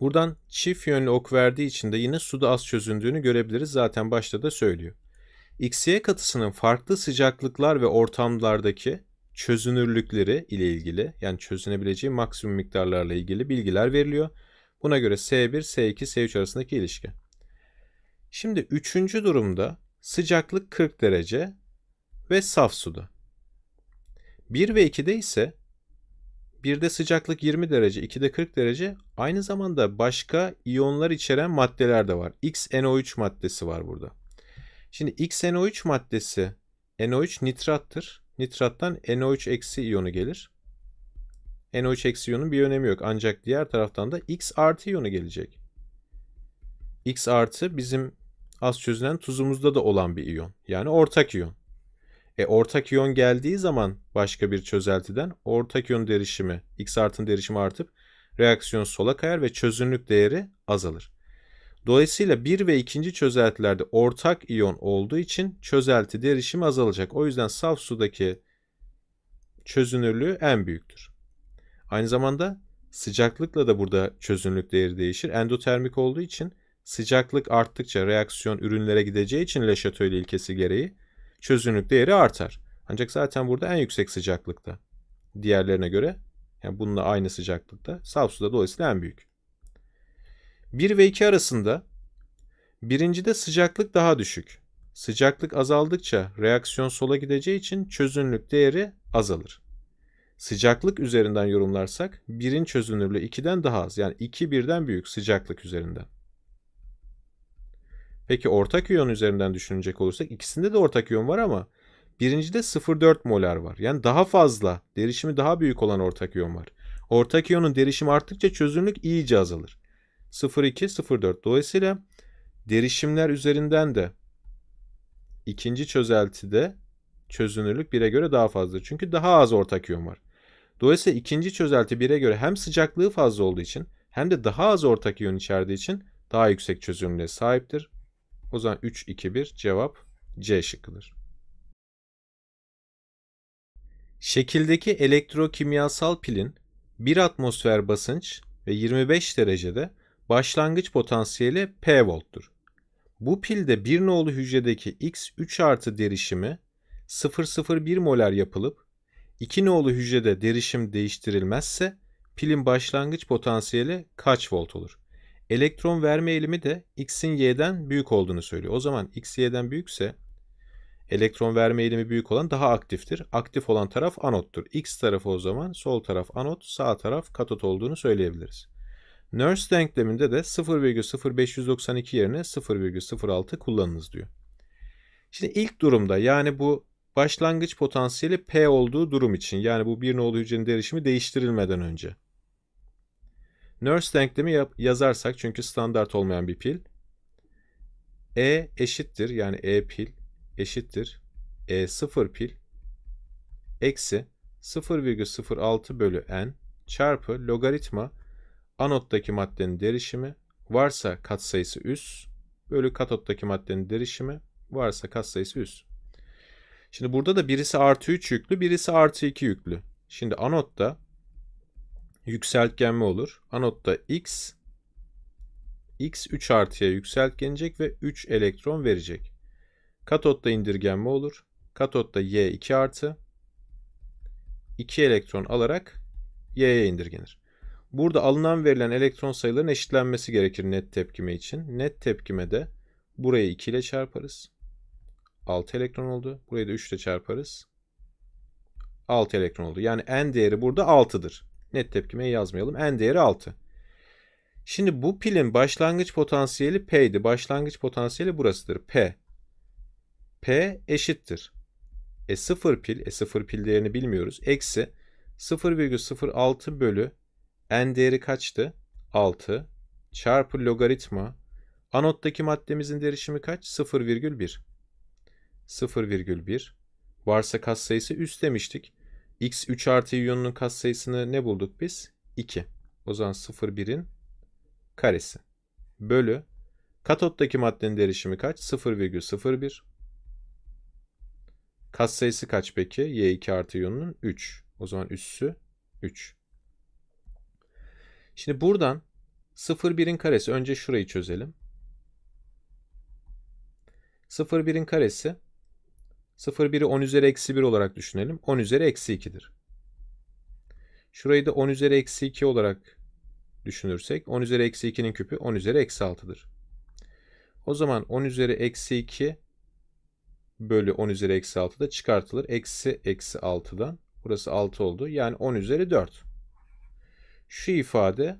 Buradan çift yönlü ok verdiği için de yine suda az çözündüğünü görebiliriz. Zaten başta da söylüyor. XY katısının farklı sıcaklıklar ve ortamlardaki çözünürlükleri ile ilgili yani çözünebileceği maksimum miktarlarla ilgili bilgiler veriliyor. Buna göre S1, S2, S3 arasındaki ilişki. Şimdi üçüncü durumda sıcaklık 40 derece ve saf suda. 1 ve 2'de ise 1'de sıcaklık 20 derece, 2'de 40 derece. Aynı zamanda başka iyonlar içeren maddeler de var. XNO3 maddesi var burada. Şimdi XNO3 maddesi NO3 nitrattır. Nitrattan NO3 eksi iyonu gelir. NO3 eksi iyonun bir önemi yok. Ancak diğer taraftan da X artı iyonu gelecek. X artı bizim az çözülen tuzumuzda da olan bir iyon. Yani ortak iyon. E ortak iyon geldiği zaman başka bir çözeltiden ortak iyon derişimi, X artın derişimi artıp reaksiyon sola kayar ve çözünürlük değeri azalır. Dolayısıyla bir ve ikinci çözeltilerde ortak iyon olduğu için çözelti derişimi azalacak. O yüzden saf sudaki çözünürlüğü en büyüktür. Aynı zamanda sıcaklıkla da burada çözünürlük değeri değişir. Endotermik olduğu için sıcaklık arttıkça reaksiyon ürünlere gideceği için Le Chatelier ilkesi gereği çözünürlük değeri artar. Ancak zaten burada en yüksek sıcaklıkta. Diğerlerine göre yani bununla aynı sıcaklıkta saf suda dolayısıyla en büyük. 1 ve 2 arasında birincide sıcaklık daha düşük. Sıcaklık azaldıkça reaksiyon sola gideceği için çözünürlük değeri azalır. Sıcaklık üzerinden yorumlarsak birin çözünürlüğü 2'den daha az yani 2 birden büyük sıcaklık üzerinden. Peki ortak iyon üzerinden düşünecek olursak ikisinde de ortak iyon var ama birincide 0.4 molar var. Yani daha fazla, derişimi daha büyük olan ortak iyon var. Ortak iyonun derişimi arttıkça çözünürlük iyice azalır. 0.2, 0.4. Dolayısıyla derişimler üzerinden de ikinci çözeltide çözünürlük 1'e göre daha fazla. Çünkü daha az ortak iyon var. Dolayısıyla ikinci çözelti 1'e göre hem sıcaklığı fazla olduğu için hem de daha az ortak iyon içerdiği için daha yüksek çözünürlüğe sahiptir. O zaman 3, 2, 1 cevap C şıkkıdır. Şekildeki elektrokimyasal pilin 1 atmosfer basınç ve 25 derecede başlangıç potansiyeli P volttur. Bu pilde bir nolu hücredeki X3 artı derişimi 0,01 molar yapılıp 2 nolu hücrede derişim değiştirilmezse pilin başlangıç potansiyeli kaç volt olur? elektron verme eğilimi de x'in y'den büyük olduğunu söylüyor. O zaman x y'den büyükse elektron verme eğilimi büyük olan daha aktiftir. Aktif olan taraf anottur. X tarafı o zaman sol taraf anot, sağ taraf katot olduğunu söyleyebiliriz. Nernst denkleminde de 0,0592 yerine 0,06 kullanınız diyor. Şimdi ilk durumda yani bu başlangıç potansiyeli P olduğu durum için yani bu bir nolu hücrenin derişimi değiştirilmeden önce Nernst denklemi yap- yazarsak çünkü standart olmayan bir pil. E eşittir yani E pil eşittir E sıfır pil eksi 0,06 bölü n çarpı logaritma anottaki maddenin derişimi varsa katsayısı üs bölü katottaki maddenin derişimi varsa katsayısı üs. Şimdi burada da birisi artı 3 yüklü birisi artı 2 yüklü. Şimdi anotta yükseltgenme olur. Anotta X, X 3 artıya yükseltgenecek ve 3 elektron verecek. Katotta indirgenme olur. Katotta Y 2 artı, 2 elektron alarak Y'ye indirgenir. Burada alınan verilen elektron sayıların eşitlenmesi gerekir net tepkime için. Net tepkime de burayı 2 ile çarparız. 6 elektron oldu. Burayı da 3 ile çarparız. 6 elektron oldu. Yani n değeri burada 6'dır. Net tepkimeyi yazmayalım. N değeri 6. Şimdi bu pilin başlangıç potansiyeli P'ydi. Başlangıç potansiyeli burasıdır. P. P eşittir. E 0 pil, e 0 pil değerini bilmiyoruz. Eksi 0,06 bölü n değeri kaçtı? 6 çarpı logaritma. Anottaki maddemizin derişimi kaç? 0,1. 0,1 varsa katsayısı üst demiştik. X3 artı iyonunun katsayısını ne bulduk biz? 2. O zaman 0 1'in karesi. Bölü katottaki maddenin derişimi kaç? 0,01. Katsayısı kaç peki? Y2 artı iyonunun 3. O zaman üssü 3. Şimdi buradan 0 1'in karesi önce şurayı çözelim. 0 1'in karesi 0,1'i 10 üzeri eksi 1 olarak düşünelim. 10 üzeri eksi 2'dir. Şurayı da 10 üzeri eksi 2 olarak düşünürsek 10 üzeri eksi 2'nin küpü 10 üzeri eksi 6'dır. O zaman 10 üzeri eksi 2 bölü 10 üzeri eksi 6 da çıkartılır. Eksi eksi 6'dan. Burası 6 oldu. Yani 10 üzeri 4. Şu ifade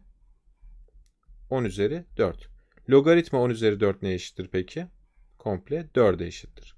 10 üzeri 4. Logaritma 10 üzeri 4 ne eşittir peki? Komple 4'e eşittir.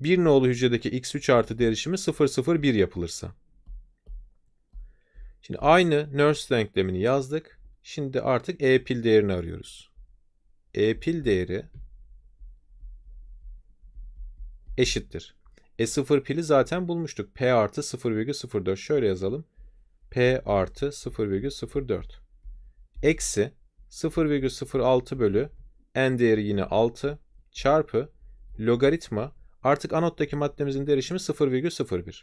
1 nolu hücredeki x3 artı derişimi 001 yapılırsa. Şimdi aynı nurse denklemini yazdık. Şimdi artık e pil değerini arıyoruz. E pil değeri eşittir. E0 pili zaten bulmuştuk. P artı 0,04 şöyle yazalım. P artı 0,04 eksi 0,06 bölü n değeri yine 6 çarpı logaritma Artık anottaki maddemizin derişimi 0,01.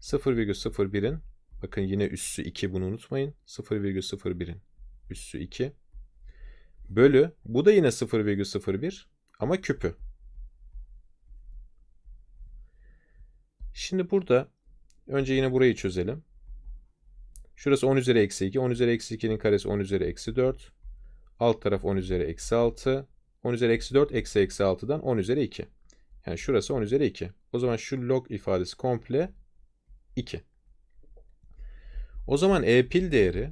0,01'in bakın yine üssü 2 bunu unutmayın. 0,01'in üssü 2 bölü bu da yine 0,01 ama küpü. Şimdi burada önce yine burayı çözelim. Şurası 10 üzeri eksi 2. 10 üzeri eksi 2'nin karesi 10 üzeri eksi 4. Alt taraf 10 üzeri eksi 6. 10 üzeri eksi 4 eksi eksi 6'dan 10 üzeri 2. Yani şurası 10 üzeri 2. O zaman şu log ifadesi komple 2. O zaman e pil değeri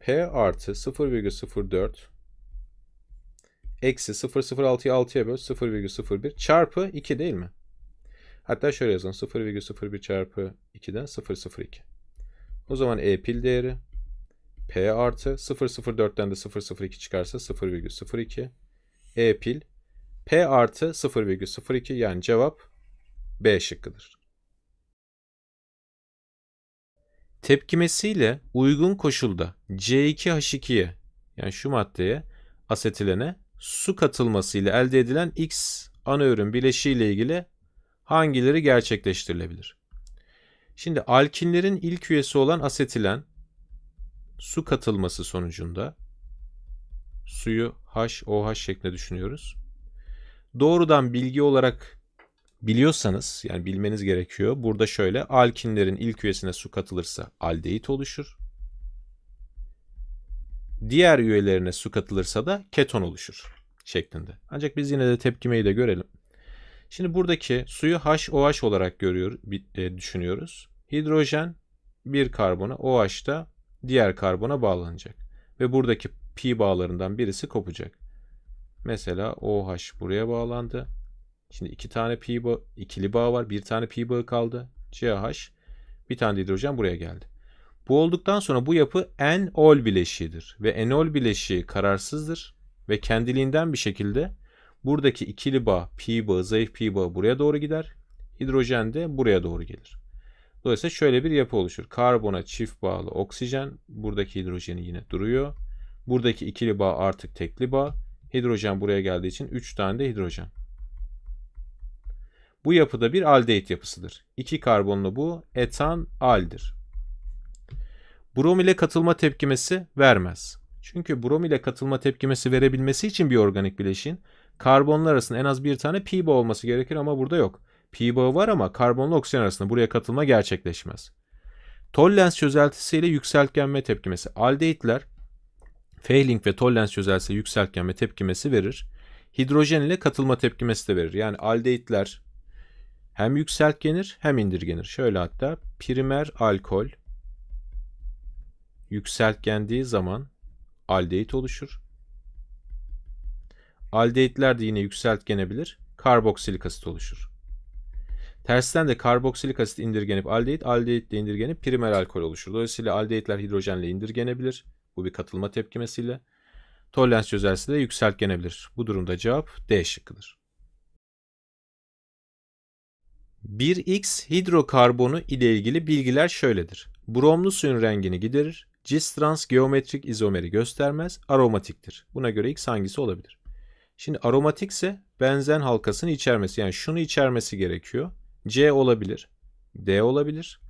p artı 0,04 eksi 0,06'yı 6'ya böl 0,01 çarpı 2 değil mi? Hatta şöyle yazalım 0,01 çarpı 2'den 0,02. O zaman e pil değeri p artı 0,04'ten de 0,02 çıkarsa 0,02 e pil P artı 0,02 yani cevap B şıkkıdır. Tepkimesiyle uygun koşulda C2H2'ye yani şu maddeye asetilene su katılmasıyla elde edilen X anaörün bileşiğiyle ilgili hangileri gerçekleştirilebilir? Şimdi alkinlerin ilk üyesi olan asetilen su katılması sonucunda suyu OH şeklinde düşünüyoruz doğrudan bilgi olarak biliyorsanız yani bilmeniz gerekiyor. Burada şöyle alkinlerin ilk üyesine su katılırsa aldehit oluşur. Diğer üyelerine su katılırsa da keton oluşur şeklinde. Ancak biz yine de tepkimeyi de görelim. Şimdi buradaki suyu HOH olarak görüyor, e, düşünüyoruz. Hidrojen bir karbona OH da diğer karbona bağlanacak. Ve buradaki pi bağlarından birisi kopacak. Mesela OH buraya bağlandı. Şimdi iki tane pi bağ, ikili bağ var. Bir tane pi bağı kaldı. CH. Bir tane hidrojen buraya geldi. Bu olduktan sonra bu yapı enol bileşiğidir. Ve enol bileşiği kararsızdır. Ve kendiliğinden bir şekilde buradaki ikili bağ, pi bağı, zayıf pi bağı buraya doğru gider. Hidrojen de buraya doğru gelir. Dolayısıyla şöyle bir yapı oluşur. Karbona çift bağlı oksijen. Buradaki hidrojeni yine duruyor. Buradaki ikili bağ artık tekli bağ. Hidrojen buraya geldiği için 3 tane de hidrojen. Bu yapıda bir aldehit yapısıdır. 2 karbonlu bu etan aldir. Brom ile katılma tepkimesi vermez. Çünkü brom ile katılma tepkimesi verebilmesi için bir organik bileşin karbonlar arasında en az bir tane pi bağı olması gerekir ama burada yok. Pi bağı var ama karbonlu oksijen arasında buraya katılma gerçekleşmez. Tollens çözeltisiyle yükseltgenme tepkimesi. Aldehitler Fehling ve tolerans çözelse yükseltgenme tepkimesi verir. Hidrojen ile katılma tepkimesi de verir. Yani aldehitler hem yükseltgenir hem indirgenir. Şöyle hatta primer alkol yükseltgendiği zaman aldehit oluşur. Aldehitler de yine yükseltgenebilir. Karboksilik asit oluşur. Tersten de karboksilik asit indirgenip aldehit, aldehit de indirgenip primer alkol oluşur. Dolayısıyla aldehitler hidrojenle indirgenebilir. Bu bir katılma tepkimesiyle. Tolerans çözelsi de yükseltgenebilir. Bu durumda cevap D şıkkıdır. 1X hidrokarbonu ile ilgili bilgiler şöyledir. Bromlu suyun rengini giderir. Cis trans geometrik izomeri göstermez, aromatiktir. Buna göre X hangisi olabilir? Şimdi aromatikse benzen halkasını içermesi yani şunu içermesi gerekiyor. C olabilir, D olabilir,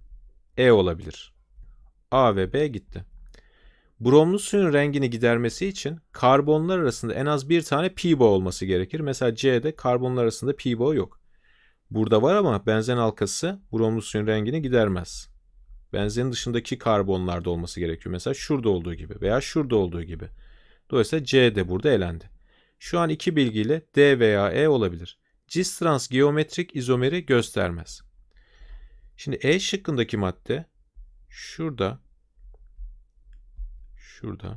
E olabilir. A ve B gitti. Bromlu suyun rengini gidermesi için karbonlar arasında en az bir tane pi bağ olması gerekir. Mesela C'de karbonlar arasında pi bağ yok. Burada var ama benzen halkası bromlu suyun rengini gidermez. Benzenin dışındaki karbonlarda olması gerekiyor. Mesela şurada olduğu gibi veya şurada olduğu gibi. Dolayısıyla C de burada elendi. Şu an iki bilgiyle D veya E olabilir. Cis trans geometrik izomeri göstermez. Şimdi E şıkkındaki madde şurada Şurada.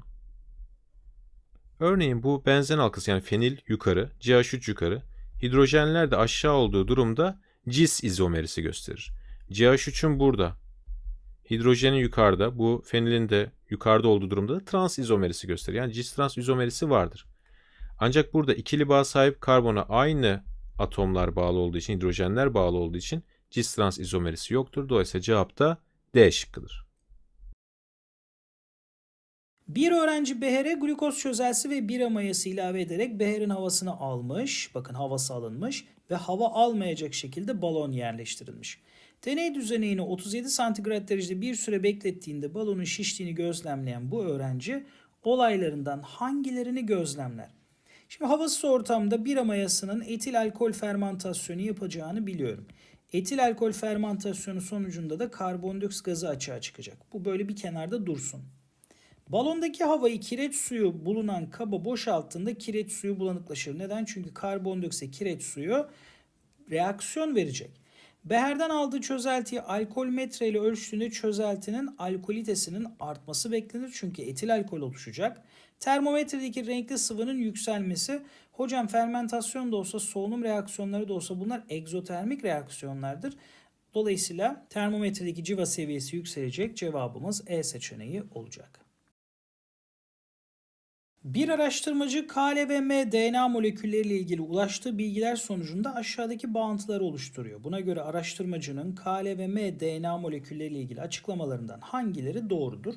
Örneğin bu benzen halkası yani fenil yukarı, CH3 yukarı, hidrojenler de aşağı olduğu durumda cis izomerisi gösterir. CH3'ün burada, hidrojenin yukarıda, bu fenilin de yukarıda olduğu durumda da trans izomerisi gösterir. Yani cis trans izomerisi vardır. Ancak burada ikili bağ sahip karbona aynı atomlar bağlı olduğu için, hidrojenler bağlı olduğu için cis trans izomerisi yoktur. Dolayısıyla cevap da D şıkkıdır. Bir öğrenci behere glukoz çözelsi ve bira mayası ilave ederek beherin havasını almış. Bakın havası alınmış ve hava almayacak şekilde balon yerleştirilmiş. Deney düzeneğini 37 santigrat derecede bir süre beklettiğinde balonun şiştiğini gözlemleyen bu öğrenci olaylarından hangilerini gözlemler? Şimdi havasız ortamda bira mayasının etil alkol fermentasyonu yapacağını biliyorum. Etil alkol fermentasyonu sonucunda da karbondioks gazı açığa çıkacak. Bu böyle bir kenarda dursun. Balondaki havayı kireç suyu bulunan kaba boşalttığında kireç suyu bulanıklaşır. Neden? Çünkü karbondioksit kireç suyu reaksiyon verecek. Beherden aldığı çözeltiyi alkol metre ile ölçtüğünde çözeltinin alkolitesinin artması beklenir. Çünkü etil alkol oluşacak. Termometredeki renkli sıvının yükselmesi. Hocam fermentasyon da olsa solunum reaksiyonları da olsa bunlar egzotermik reaksiyonlardır. Dolayısıyla termometredeki civa seviyesi yükselecek. Cevabımız E seçeneği olacak. Bir araştırmacı KLVM DNA molekülleriyle ilgili ulaştığı bilgiler sonucunda aşağıdaki bağıntıları oluşturuyor. Buna göre araştırmacının KLVM DNA molekülleriyle ilgili açıklamalarından hangileri doğrudur?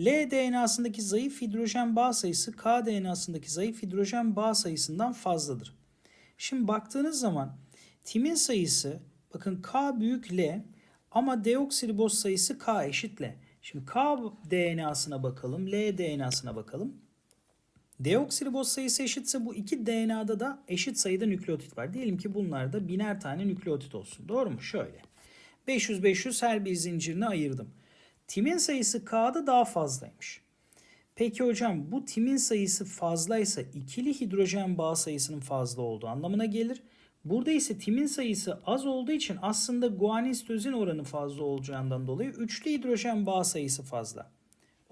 L DNA'sındaki zayıf hidrojen bağ sayısı K DNA'sındaki zayıf hidrojen bağ sayısından fazladır. Şimdi baktığınız zaman timin sayısı bakın K büyük L ama deoksiriboz sayısı K eşit L. Şimdi K DNA'sına bakalım, L DNA'sına bakalım. Deoksiriboz sayısı eşitse bu iki DNA'da da eşit sayıda nükleotit var. Diyelim ki bunlarda biner tane nükleotit olsun. Doğru mu? Şöyle. 500-500 her bir zincirine ayırdım. Timin sayısı K'da daha fazlaymış. Peki hocam bu timin sayısı fazlaysa ikili hidrojen bağ sayısının fazla olduğu anlamına gelir. Burada ise timin sayısı az olduğu için aslında guanin sitozin oranı fazla olacağından dolayı üçlü hidrojen bağ sayısı fazla.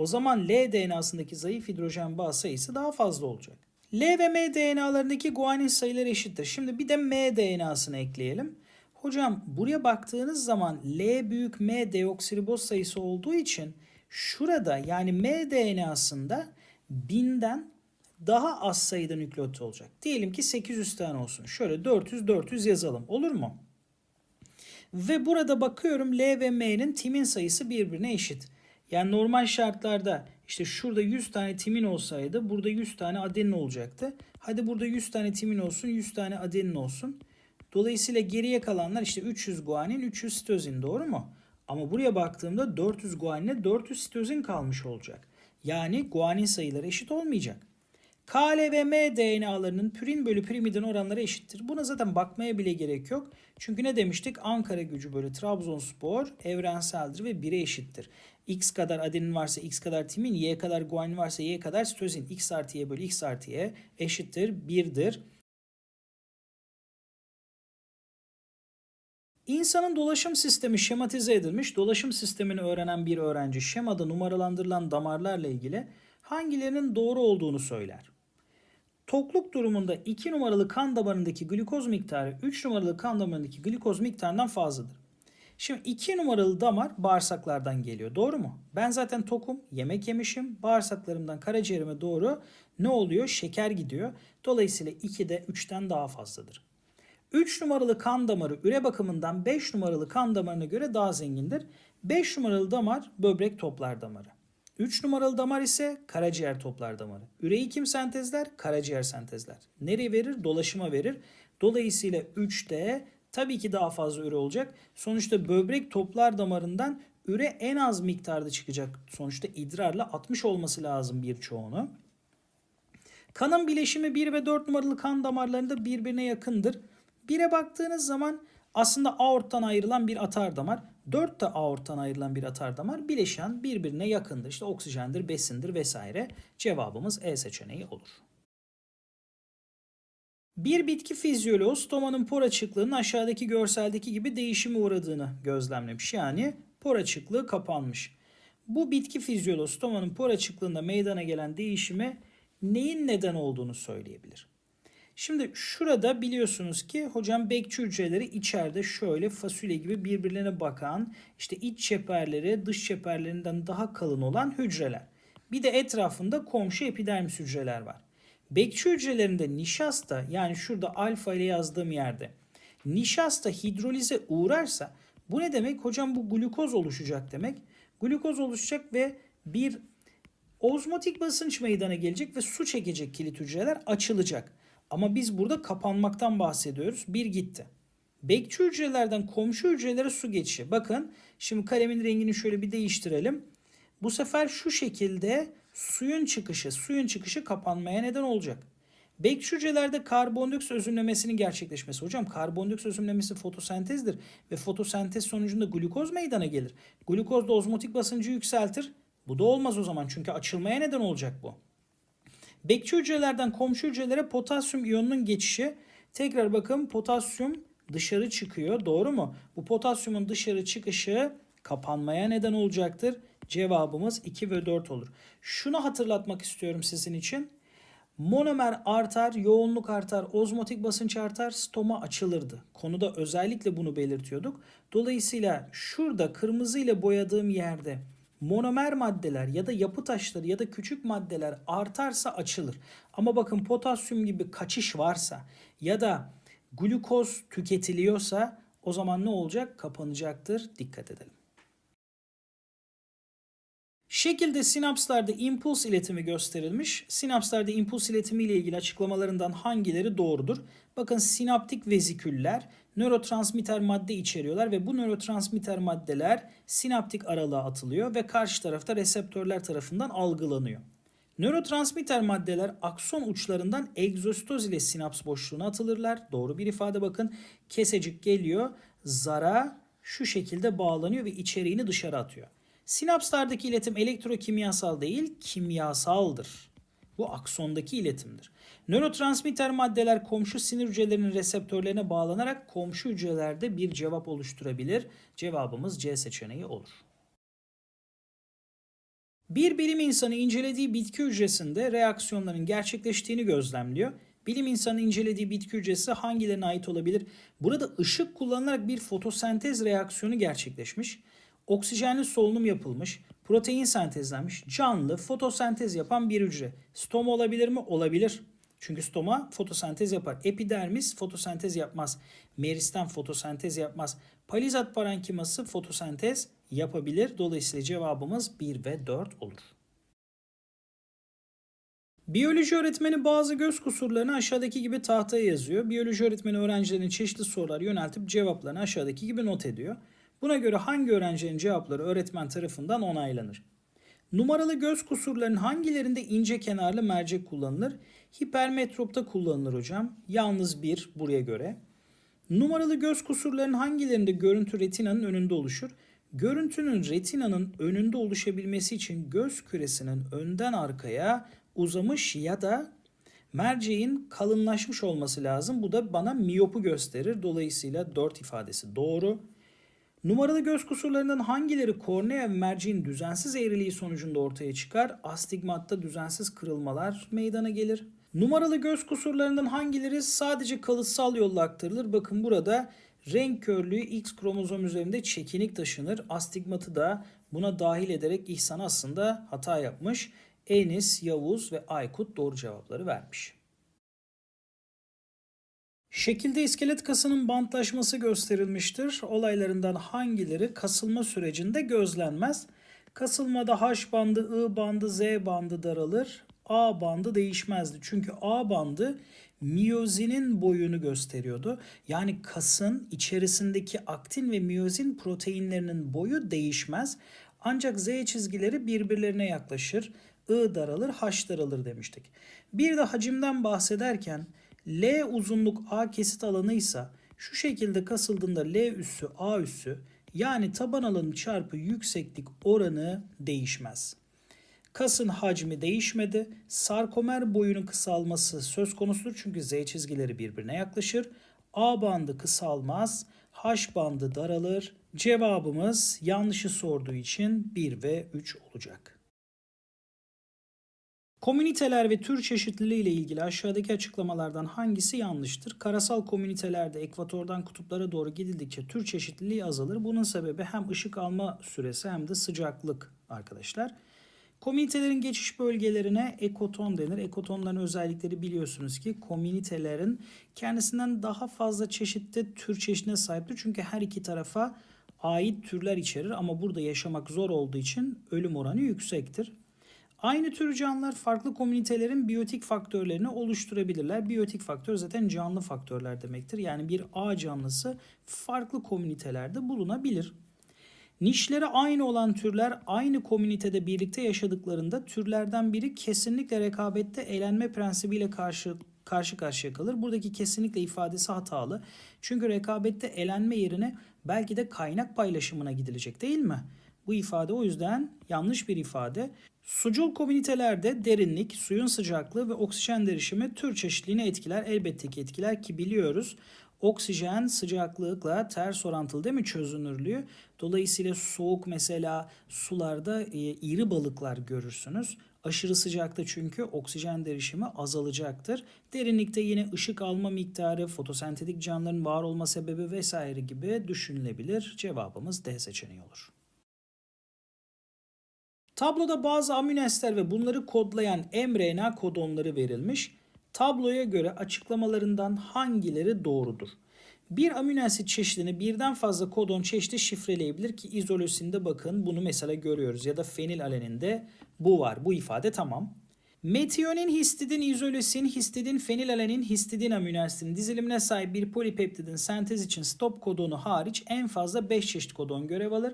O zaman L DNA'sındaki zayıf hidrojen bağ sayısı daha fazla olacak. L ve M DNA'larındaki guanin sayıları eşittir. Şimdi bir de M DNA'sını ekleyelim. Hocam buraya baktığınız zaman L büyük M deoksiriboz sayısı olduğu için şurada yani M DNA'sında binden daha az sayıda nükleot olacak. Diyelim ki 800 tane olsun. Şöyle 400-400 yazalım. Olur mu? Ve burada bakıyorum L ve M'nin timin sayısı birbirine eşit. Yani normal şartlarda işte şurada 100 tane timin olsaydı burada 100 tane adenin olacaktı. Hadi burada 100 tane timin olsun 100 tane adenin olsun. Dolayısıyla geriye kalanlar işte 300 guanin 300 sitozin doğru mu? Ama buraya baktığımda 400 guaninle 400 sitozin kalmış olacak. Yani guanin sayıları eşit olmayacak. KL ve M DNA'larının pürin bölü pirimidin oranları eşittir. Buna zaten bakmaya bile gerek yok. Çünkü ne demiştik? Ankara gücü bölü Trabzonspor evrenseldir ve 1'e eşittir x kadar adenin varsa x kadar timin, y kadar guanin varsa y kadar sitozin. x artı y bölü x artı y eşittir 1'dir. İnsanın dolaşım sistemi şematize edilmiş. Dolaşım sistemini öğrenen bir öğrenci şemada numaralandırılan damarlarla ilgili hangilerinin doğru olduğunu söyler. Tokluk durumunda 2 numaralı kan damarındaki glikoz miktarı 3 numaralı kan damarındaki glikoz miktarından fazladır. Şimdi iki numaralı damar bağırsaklardan geliyor. Doğru mu? Ben zaten tokum, yemek yemişim. Bağırsaklarımdan karaciğerime doğru ne oluyor? Şeker gidiyor. Dolayısıyla de 3'ten daha fazladır. 3 numaralı kan damarı üre bakımından 5 numaralı kan damarına göre daha zengindir. 5 numaralı damar böbrek toplar damarı. 3 numaralı damar ise karaciğer toplar damarı. Üreyi kim sentezler? Karaciğer sentezler. Nereye verir? Dolaşıma verir. Dolayısıyla de tabii ki daha fazla üre olacak. Sonuçta böbrek toplar damarından üre en az miktarda çıkacak. Sonuçta idrarla 60 olması lazım bir çoğunu. Kanın bileşimi 1 ve 4 numaralı kan damarlarında birbirine yakındır. 1'e baktığınız zaman aslında aorttan ayrılan bir atar damar. 4 de aorttan ayrılan bir atar damar bileşen birbirine yakındır. İşte oksijendir, besindir vesaire. Cevabımız E seçeneği olur. Bir bitki fizyoloğu stomanın por açıklığının aşağıdaki görseldeki gibi değişime uğradığını gözlemlemiş. Yani por açıklığı kapanmış. Bu bitki fizyoloğu stomanın por açıklığında meydana gelen değişime neyin neden olduğunu söyleyebilir. Şimdi şurada biliyorsunuz ki hocam bekçi hücreleri içeride şöyle fasulye gibi birbirlerine bakan işte iç çeperleri dış çeperlerinden daha kalın olan hücreler. Bir de etrafında komşu epidermis hücreler var. Bekçi hücrelerinde nişasta yani şurada alfa ile yazdığım yerde nişasta hidrolize uğrarsa bu ne demek? Hocam bu glukoz oluşacak demek. Glukoz oluşacak ve bir ozmotik basınç meydana gelecek ve su çekecek kilit hücreler açılacak. Ama biz burada kapanmaktan bahsediyoruz. Bir gitti. Bekçi hücrelerden komşu hücrelere su geçişi. Bakın şimdi kalemin rengini şöyle bir değiştirelim. Bu sefer şu şekilde suyun çıkışı, suyun çıkışı kapanmaya neden olacak. Bekçücelerde hücrelerde karbondioksit özümlemesinin gerçekleşmesi. Hocam karbondioksit özümlemesi fotosentezdir ve fotosentez sonucunda glukoz meydana gelir. Glukoz da ozmotik basıncı yükseltir. Bu da olmaz o zaman çünkü açılmaya neden olacak bu. Bekçi hücrelerden komşu hücrelere potasyum iyonunun geçişi. Tekrar bakın potasyum dışarı çıkıyor doğru mu? Bu potasyumun dışarı çıkışı kapanmaya neden olacaktır. Cevabımız 2 ve 4 olur. Şunu hatırlatmak istiyorum sizin için. Monomer artar, yoğunluk artar, ozmotik basınç artar, stoma açılırdı. Konuda özellikle bunu belirtiyorduk. Dolayısıyla şurada kırmızı ile boyadığım yerde monomer maddeler ya da yapı taşları ya da küçük maddeler artarsa açılır. Ama bakın potasyum gibi kaçış varsa ya da glukoz tüketiliyorsa o zaman ne olacak? Kapanacaktır. Dikkat edelim. Şekilde sinapslarda impuls iletimi gösterilmiş. Sinapslarda impuls iletimi ile ilgili açıklamalarından hangileri doğrudur? Bakın sinaptik veziküller nörotransmitter madde içeriyorlar ve bu nörotransmitter maddeler sinaptik aralığa atılıyor ve karşı tarafta reseptörler tarafından algılanıyor. Nörotransmitter maddeler akson uçlarından egzostöz ile sinaps boşluğuna atılırlar. Doğru bir ifade bakın. Kesecik geliyor, zara şu şekilde bağlanıyor ve içeriğini dışarı atıyor. Sinapslardaki iletim elektrokimyasal değil, kimyasaldır. Bu aksondaki iletimdir. Nörotransmitter maddeler komşu sinir hücrelerinin reseptörlerine bağlanarak komşu hücrelerde bir cevap oluşturabilir. Cevabımız C seçeneği olur. Bir bilim insanı incelediği bitki hücresinde reaksiyonların gerçekleştiğini gözlemliyor. Bilim insanı incelediği bitki hücresi hangilerine ait olabilir? Burada ışık kullanılarak bir fotosentez reaksiyonu gerçekleşmiş. Oksijenli solunum yapılmış, protein sentezlenmiş, canlı fotosentez yapan bir hücre. Stoma olabilir mi? Olabilir. Çünkü stoma fotosentez yapar. Epidermis fotosentez yapmaz. meristem fotosentez yapmaz. Palizat parenkiması fotosentez yapabilir. Dolayısıyla cevabımız 1 ve 4 olur. Biyoloji öğretmeni bazı göz kusurlarını aşağıdaki gibi tahtaya yazıyor. Biyoloji öğretmeni öğrencilerine çeşitli sorular yöneltip cevaplarını aşağıdaki gibi not ediyor. Buna göre hangi öğrencinin cevapları öğretmen tarafından onaylanır? Numaralı göz kusurlarının hangilerinde ince kenarlı mercek kullanılır? Hipermetropta kullanılır hocam. Yalnız bir buraya göre. Numaralı göz kusurlarının hangilerinde görüntü retinanın önünde oluşur? Görüntünün retinanın önünde oluşabilmesi için göz küresinin önden arkaya uzamış ya da merceğin kalınlaşmış olması lazım. Bu da bana miyopu gösterir. Dolayısıyla 4 ifadesi doğru. Numaralı göz kusurlarından hangileri kornea ve merceğin düzensiz eğriliği sonucunda ortaya çıkar? Astigmatta düzensiz kırılmalar meydana gelir. Numaralı göz kusurlarından hangileri sadece kalıtsal yolla aktarılır? Bakın burada renk körlüğü X kromozom üzerinde çekinik taşınır. Astigmatı da buna dahil ederek İhsan aslında hata yapmış. Enis, Yavuz ve Aykut doğru cevapları vermiş. Şekilde iskelet kasının bantlaşması gösterilmiştir. Olaylarından hangileri kasılma sürecinde gözlenmez? Kasılmada H bandı, I bandı, Z bandı daralır. A bandı değişmezdi. Çünkü A bandı miyozinin boyunu gösteriyordu. Yani kasın içerisindeki aktin ve miyozin proteinlerinin boyu değişmez. Ancak Z çizgileri birbirlerine yaklaşır. I daralır, H daralır demiştik. Bir de hacimden bahsederken L uzunluk A kesit alanı ise şu şekilde kasıldığında L üssü A üssü yani taban alanı çarpı yükseklik oranı değişmez. Kasın hacmi değişmedi. Sarkomer boyunun kısalması söz konusudur çünkü Z çizgileri birbirine yaklaşır. A bandı kısalmaz, H bandı daralır. Cevabımız yanlışı sorduğu için 1 ve 3 olacak. Komüniteler ve tür çeşitliliği ile ilgili aşağıdaki açıklamalardan hangisi yanlıştır? Karasal komünitelerde ekvatordan kutuplara doğru gidildikçe tür çeşitliliği azalır. Bunun sebebi hem ışık alma süresi hem de sıcaklık arkadaşlar. Komünitelerin geçiş bölgelerine ekoton denir. Ekotonların özellikleri biliyorsunuz ki komünitelerin kendisinden daha fazla çeşitli tür çeşidine sahiptir. Çünkü her iki tarafa ait türler içerir ama burada yaşamak zor olduğu için ölüm oranı yüksektir. Aynı tür canlılar farklı komünitelerin biyotik faktörlerini oluşturabilirler. Biyotik faktör zaten canlı faktörler demektir. Yani bir A canlısı farklı komünitelerde bulunabilir. Nişleri aynı olan türler aynı komünitede birlikte yaşadıklarında türlerden biri kesinlikle rekabette elenme prensibiyle karşı karşı karşıya kalır. Buradaki kesinlikle ifadesi hatalı. Çünkü rekabette elenme yerine belki de kaynak paylaşımına gidilecek değil mi? Bu ifade o yüzden yanlış bir ifade. Sucul komünitelerde derinlik, suyun sıcaklığı ve oksijen derişimi tür çeşitliliğini etkiler. Elbette ki etkiler ki biliyoruz oksijen sıcaklıkla ters orantılı değil mi çözünürlüğü? Dolayısıyla soğuk mesela sularda e, iri balıklar görürsünüz. Aşırı sıcakta çünkü oksijen derişimi azalacaktır. Derinlikte yine ışık alma miktarı, fotosentetik canlıların var olma sebebi vesaire gibi düşünülebilir. Cevabımız D seçeneği olur. Tabloda bazı aminoasitler ve bunları kodlayan mRNA kodonları verilmiş. Tabloya göre açıklamalarından hangileri doğrudur? Bir aminoasit çeşidini birden fazla kodon çeşidi şifreleyebilir ki izolosinde bakın bunu mesela görüyoruz ya da fenilalaninde bu var. Bu ifade tamam. Metiyonin, histidin, izolosin, histidin, fenilalanin, histidin aminoasitinin dizilimine sahip bir polipeptidin sentez için stop kodonu hariç en fazla 5 çeşit kodon görev alır.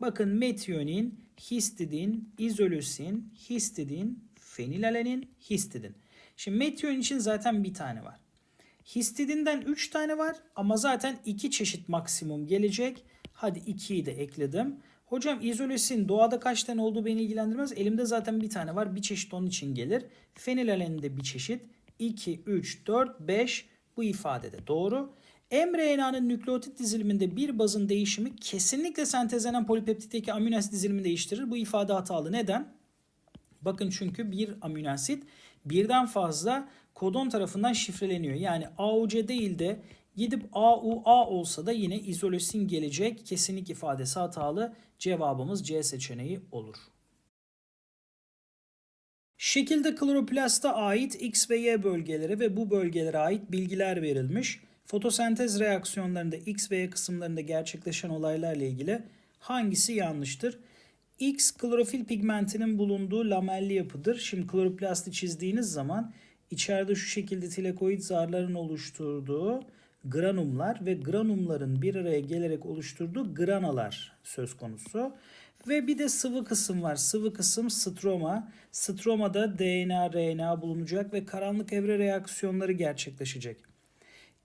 Bakın metionin, histidin, izolüsin, histidin, fenilalenin, histidin. Şimdi metion için zaten bir tane var. Histidinden 3 tane var ama zaten 2 çeşit maksimum gelecek. Hadi 2'yi de ekledim. Hocam izolüsin doğada kaç tane olduğu beni ilgilendirmez. Elimde zaten bir tane var. Bir çeşit onun için gelir. Fenilalanin de bir çeşit. 2, 3, 4, 5 bu ifadede doğru mRNA'nın nükleotit diziliminde bir bazın değişimi kesinlikle sentezlenen polipeptitteki amino asit dizilimini değiştirir. Bu ifade hatalı. Neden? Bakın çünkü bir amino asit birden fazla kodon tarafından şifreleniyor. Yani AUC değil de gidip AUA olsa da yine izolesin gelecek. Kesinlik ifadesi hatalı. Cevabımız C seçeneği olur. Şekilde kloroplasta ait X ve Y bölgeleri ve bu bölgelere ait bilgiler verilmiş. Fotosentez reaksiyonlarında X ve Y kısımlarında gerçekleşen olaylarla ilgili hangisi yanlıştır? X klorofil pigmentinin bulunduğu lamelli yapıdır. Şimdi kloroplasti çizdiğiniz zaman içeride şu şekilde tilakoid zarların oluşturduğu granumlar ve granumların bir araya gelerek oluşturduğu granalar söz konusu. Ve bir de sıvı kısım var. Sıvı kısım stroma. Stromada DNA, RNA bulunacak ve karanlık evre reaksiyonları gerçekleşecek.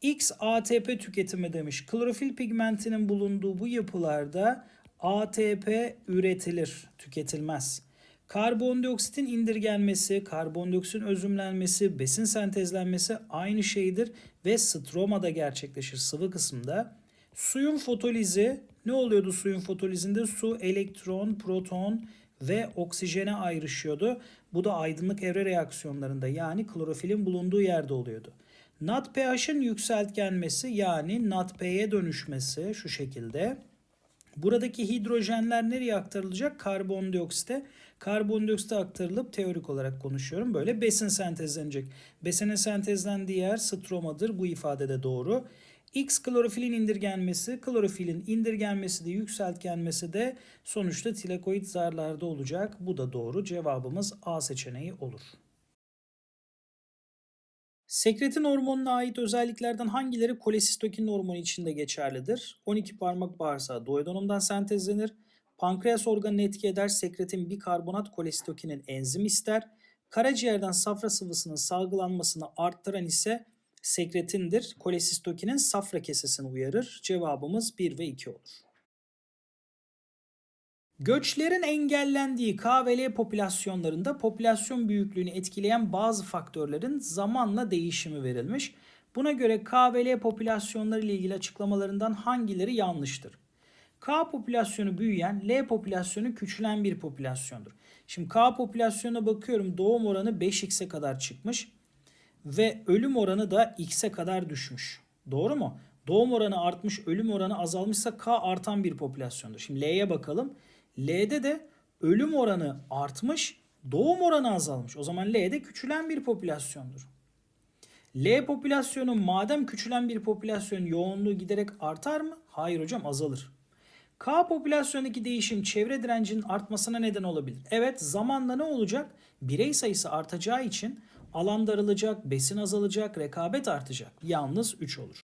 X ATP tüketimi demiş. Klorofil pigmentinin bulunduğu bu yapılarda ATP üretilir, tüketilmez. Karbondioksitin indirgenmesi, karbondioksitin özümlenmesi, besin sentezlenmesi aynı şeydir ve stromada gerçekleşir sıvı kısımda. Suyun fotolizi ne oluyordu suyun fotolizinde? Su elektron, proton ve oksijene ayrışıyordu. Bu da aydınlık evre reaksiyonlarında yani klorofilin bulunduğu yerde oluyordu. NatPH'ın yükseltgenmesi yani NatP'ye dönüşmesi şu şekilde. Buradaki hidrojenler nereye aktarılacak? Karbondioksite. Karbondioksite aktarılıp teorik olarak konuşuyorum. Böyle besin sentezlenecek. Besinin sentezlendiği yer stromadır. Bu ifadede doğru. X klorofilin indirgenmesi, klorofilin indirgenmesi de yükseltgenmesi de sonuçta tilakoid zarlarda olacak. Bu da doğru. Cevabımız A seçeneği olur. Sekretin hormonuna ait özelliklerden hangileri kolesistokin hormonu içinde geçerlidir? 12 parmak bağırsağı duodenumdan sentezlenir. Pankreas organını etki eder. Sekretin bikarbonat kolesistokinin enzim ister. Karaciğerden safra sıvısının salgılanmasını arttıran ise sekretindir. Kolesistokinin safra kesesini uyarır. Cevabımız 1 ve 2 olur. Göçlerin engellendiği KVL popülasyonlarında popülasyon büyüklüğünü etkileyen bazı faktörlerin zamanla değişimi verilmiş. Buna göre KVL popülasyonları ile ilgili açıklamalarından hangileri yanlıştır? K popülasyonu büyüyen, L popülasyonu küçülen bir popülasyondur. Şimdi K popülasyonuna bakıyorum doğum oranı 5x'e kadar çıkmış ve ölüm oranı da x'e kadar düşmüş. Doğru mu? Doğum oranı artmış, ölüm oranı azalmışsa K artan bir popülasyondur. Şimdi L'ye bakalım. L'de de ölüm oranı artmış, doğum oranı azalmış. O zaman L'de küçülen bir popülasyondur. L popülasyonu madem küçülen bir popülasyon yoğunluğu giderek artar mı? Hayır hocam azalır. K popülasyondaki değişim çevre direncinin artmasına neden olabilir. Evet zamanla ne olacak? Birey sayısı artacağı için alan darılacak, besin azalacak, rekabet artacak. Yalnız 3 olur.